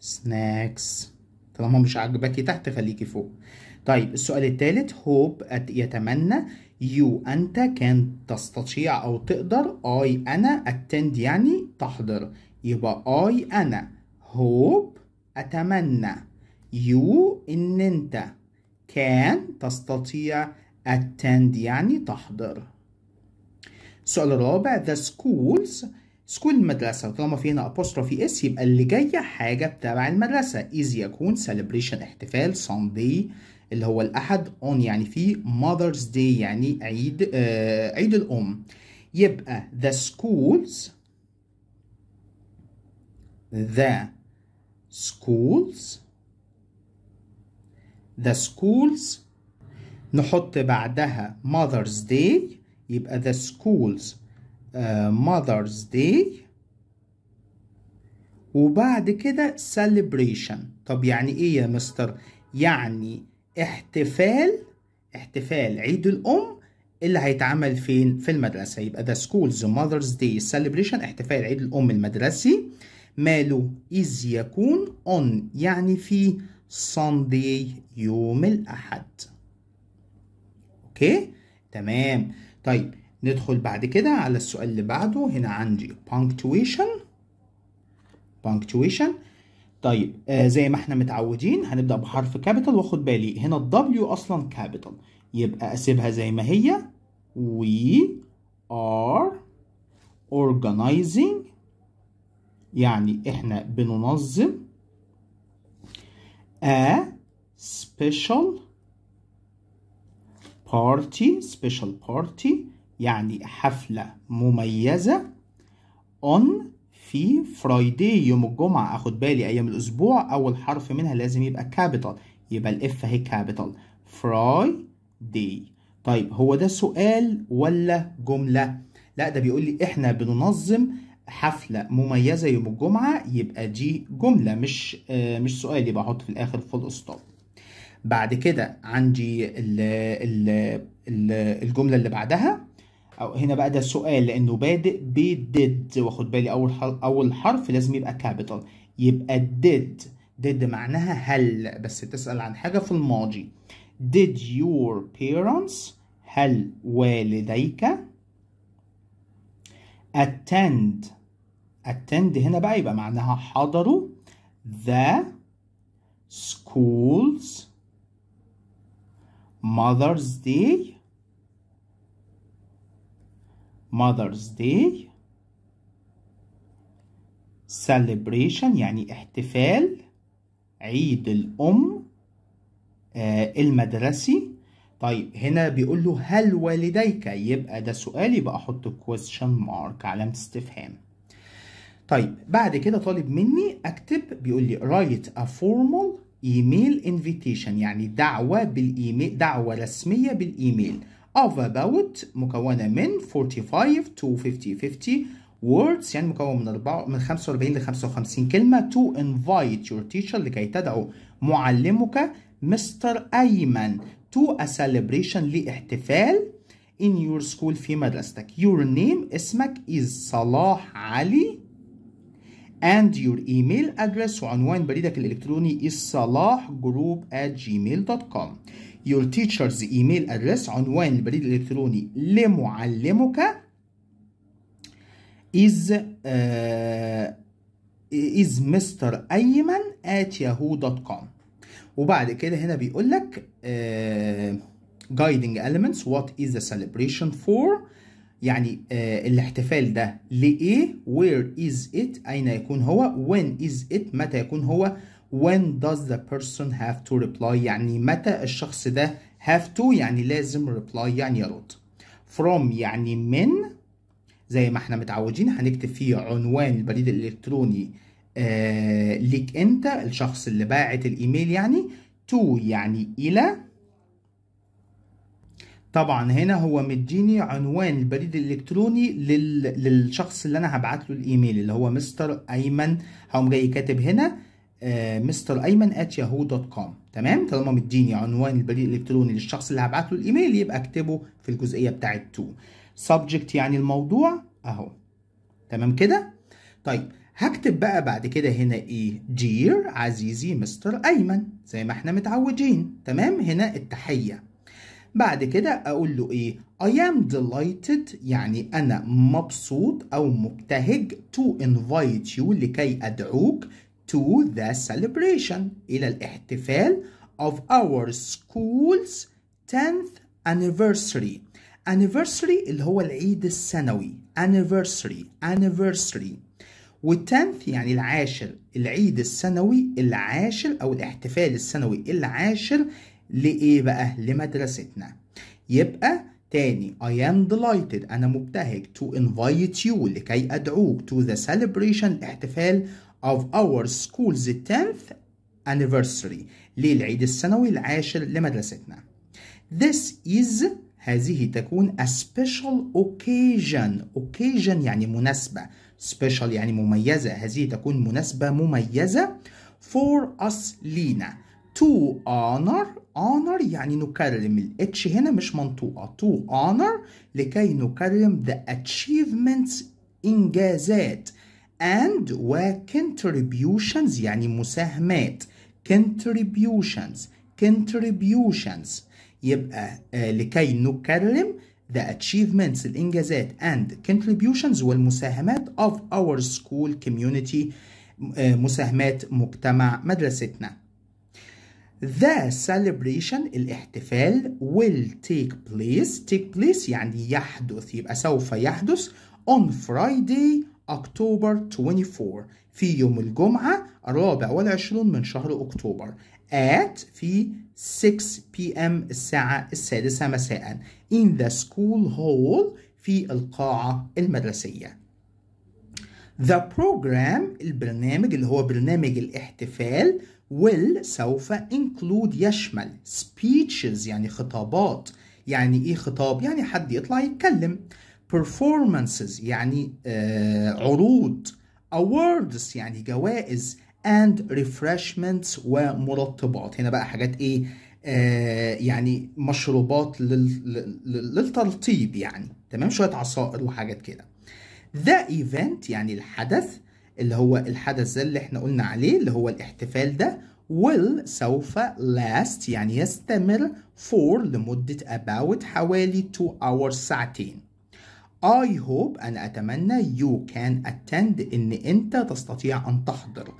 سناكس طالما مش عاجباكي تحت خليكي فوق طيب السؤال الثالث هوب يتمنى يو انت كان تستطيع او تقدر اي انا اتند يعني تحضر يبقى I أنا hope أتمنى you إن أنت can تستطيع attend يعني تحضر السؤال الرابع the schools school المدرسة طالما في هنا apostrophe اس يبقى اللي جاية حاجة بتابع المدرسة إذ يكون celebration احتفال Sunday اللي هو الأحد on يعني في Mother's Day يعني عيد آه عيد الأم يبقى the schools the schools the schools نحط بعدها mother's day يبقى the schools uh, mother's day وبعد كده celebration طب يعني ايه يا مستر يعني احتفال احتفال عيد الام اللي هيتعمل فين في المدرسه يبقى the schools mother's day celebration احتفال عيد الام المدرسي ماله إذ يكون on يعني في Sunday يوم الأحد أوكي تمام طيب ندخل بعد كده على السؤال اللي بعده هنا عندي punctuation punctuation طيب آه زي ما احنا متعودين هنبدأ بحرف كابيتال واخد بالي هنا الدبليو أصلا كابيتال يبقى أسيبها زي ما هي we are organizing يعني احنا بننظم a special party special party يعني حفلة مميزة on في فرايداي يوم الجمعة أخد بالي أيام الأسبوع أول حرف منها لازم يبقى كابيتال يبقى الإف هي كابيتال فرايداي طيب هو ده سؤال ولا جملة؟ لا ده بيقول لي إحنا بننظم حفلة مميزة يوم الجمعة يبقى دي جملة مش آه، مش سؤال يبقى أحط في الآخر فول ستوب بعد كده عندي الـ الـ الـ الجملة اللي بعدها أو هنا بقى ده سؤال لأنه بادئ بديد واخد بالي أول أول حرف لازم يبقى كابيتال يبقى ديد ديد معناها هل بس تسأل عن حاجة في الماضي did your parents هل والديك attend attend هنا بقى يبقى معناها حضروا the schools mother's day mother's day celebration يعني احتفال عيد الأم المدرسي طيب هنا بيقول له هل والديك يبقى ده سؤال يبقى احط question mark علامه استفهام طيب بعد كده طالب مني اكتب بيقول لي write a formal email invitation يعني دعوه بالايميل دعوه رسميه بالايميل of about مكونه من 45 to 50 50 words يعني مكون من 4 من 45 ل 55 كلمه to invite your teacher لكي تدعو معلمك مستر ايمن to a celebration لاحتفال in your school في مدرستك your name اسمك is صلاح علي and your email address وعنوان بريدك الإلكتروني is صلاح جروب at gmail.com. your teacher's email address عنوان البريد الإلكتروني لمعلمك is uh, is Mr. Ayman at yahoo.com. وبعد كده هنا بيقول لك آه guiding elements what is the celebration for يعني uh, الاحتفال ده لإيه where is it أين يكون هو when is it متى يكون هو when does the person have to reply يعني متى الشخص ده have to يعني لازم reply يعني يرد from يعني من زي ما احنا متعودين هنكتب فيه عنوان البريد الإلكتروني آه، ليك انت الشخص اللي باعت الايميل يعني تو يعني الى طبعا هنا هو مديني عنوان البريد الالكتروني لل... للشخص اللي انا هبعت له الايميل اللي هو مستر ايمن هقوم جاي كاتب هنا آه، مستر ايمن ات ياهو دوت كوم تمام طالما مديني عنوان البريد الالكتروني للشخص اللي هبعت له الايميل يبقى اكتبه في الجزئيه بتاعت تو سبجكت يعني الموضوع اهو تمام كده طيب هكتب بقى بعد كده هنا ايه جير عزيزي مستر ايمن زي ما احنا متعودين تمام هنا التحيه بعد كده اقول له ايه I am delighted يعني انا مبسوط او مبتهج to invite you لكي ادعوك to the celebration الى الاحتفال of our school's 10th anniversary anniversary اللي هو العيد السنوي anniversary anniversary والتنث يعني العاشر العيد السنوي العاشر أو الاحتفال السنوي العاشر لإيه بقى؟ لمدرستنا يبقى تاني I am delighted أنا مبتهج to invite you لكي أدعوك to the celebration الاحتفال of our school's 10th anniversary للعيد السنوي العاشر لمدرستنا This is هذه تكون a special occasion occasion يعني مناسبة special يعني مميزة هذه تكون مناسبة مميزة for us لينا to honor honor يعني نكرم الاتش هنا مش منطوقة to honor لكي نكرم the achievements إنجازات and و contributions يعني مساهمات contributions contributions يبقى آه، لكي نكرم the achievements الإنجازات and contributions والمساهمات of our school community مساهمات مجتمع مدرستنا. The celebration الاحتفال will take place take place يعني يحدث يبقى سوف يحدث on Friday October 24 في يوم الجمعة الرابع والعشرون من شهر أكتوبر at في 6 p.m. الساعة السادسة مساء in the school hall في القاعة المدرسية The program البرنامج اللي هو برنامج الاحتفال will سوف include يشمل speeches يعني خطابات يعني ايه خطاب يعني حد يطلع يتكلم performances يعني آه عروض awards يعني جوائز and refreshments ومرطبات هنا بقى حاجات ايه آه يعني مشروبات لل... للترطيب يعني تمام شويه عصائر وحاجات كده the event يعني الحدث اللي هو الحدث ده اللي احنا قلنا عليه اللي هو الاحتفال ده will سوف last يعني يستمر for لمدة about حوالي 2 hours ساعتين I hope أنا أتمنى you can attend إن أنت تستطيع أن تحضر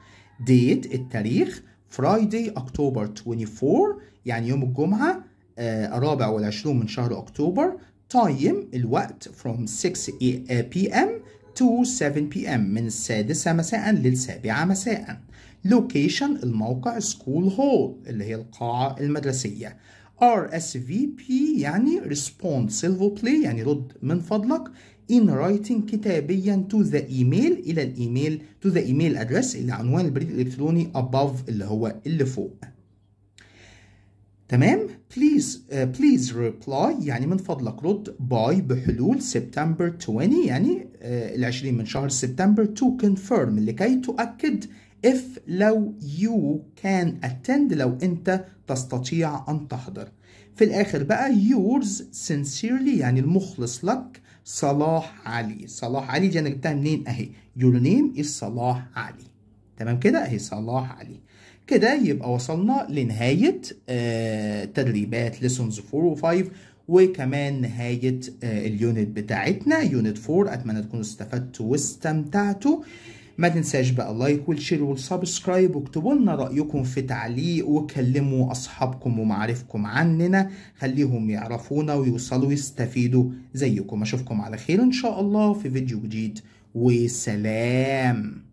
ديت التاريخ فرايدي اكتوبر 24 يعني يوم الجمعة آه الرابع والعشرون من شهر أكتوبر تايم الوقت from 6 p.m. to 7 p.m. من السادسة مساء للسابعة مساء location الموقع school hall اللي هي القاعة المدرسية RSVP يعني response silvo play يعني رد من فضلك in writing كتابيا to the email إلى الإيميل to the email address اللي عنوان البريد الإلكتروني above اللي هو اللي فوق تمام please uh, please reply يعني من فضلك رد by بحلول سبتمبر 20 يعني uh, آه، 20 من شهر سبتمبر to confirm لكي تؤكد if لو you can attend لو انت تستطيع ان تحضر في الاخر بقى yours sincerely يعني المخلص لك صلاح علي صلاح علي دي انا جبتها منين اهي يور نيم از صلاح علي تمام كده اهي صلاح علي كده يبقى وصلنا لنهاية آه تدريبات ليسونز 4 و 5 وكمان نهاية آه اليونت بتاعتنا يونت 4 أتمنى تكونوا استفدتوا واستمتعتوا ما تنساش بقى لايك والشير والسبسكرايب واكتبوا لنا رايكم في تعليق وكلموا اصحابكم ومعارفكم عننا خليهم يعرفونا ويوصلوا يستفيدوا زيكم اشوفكم على خير ان شاء الله في فيديو جديد وسلام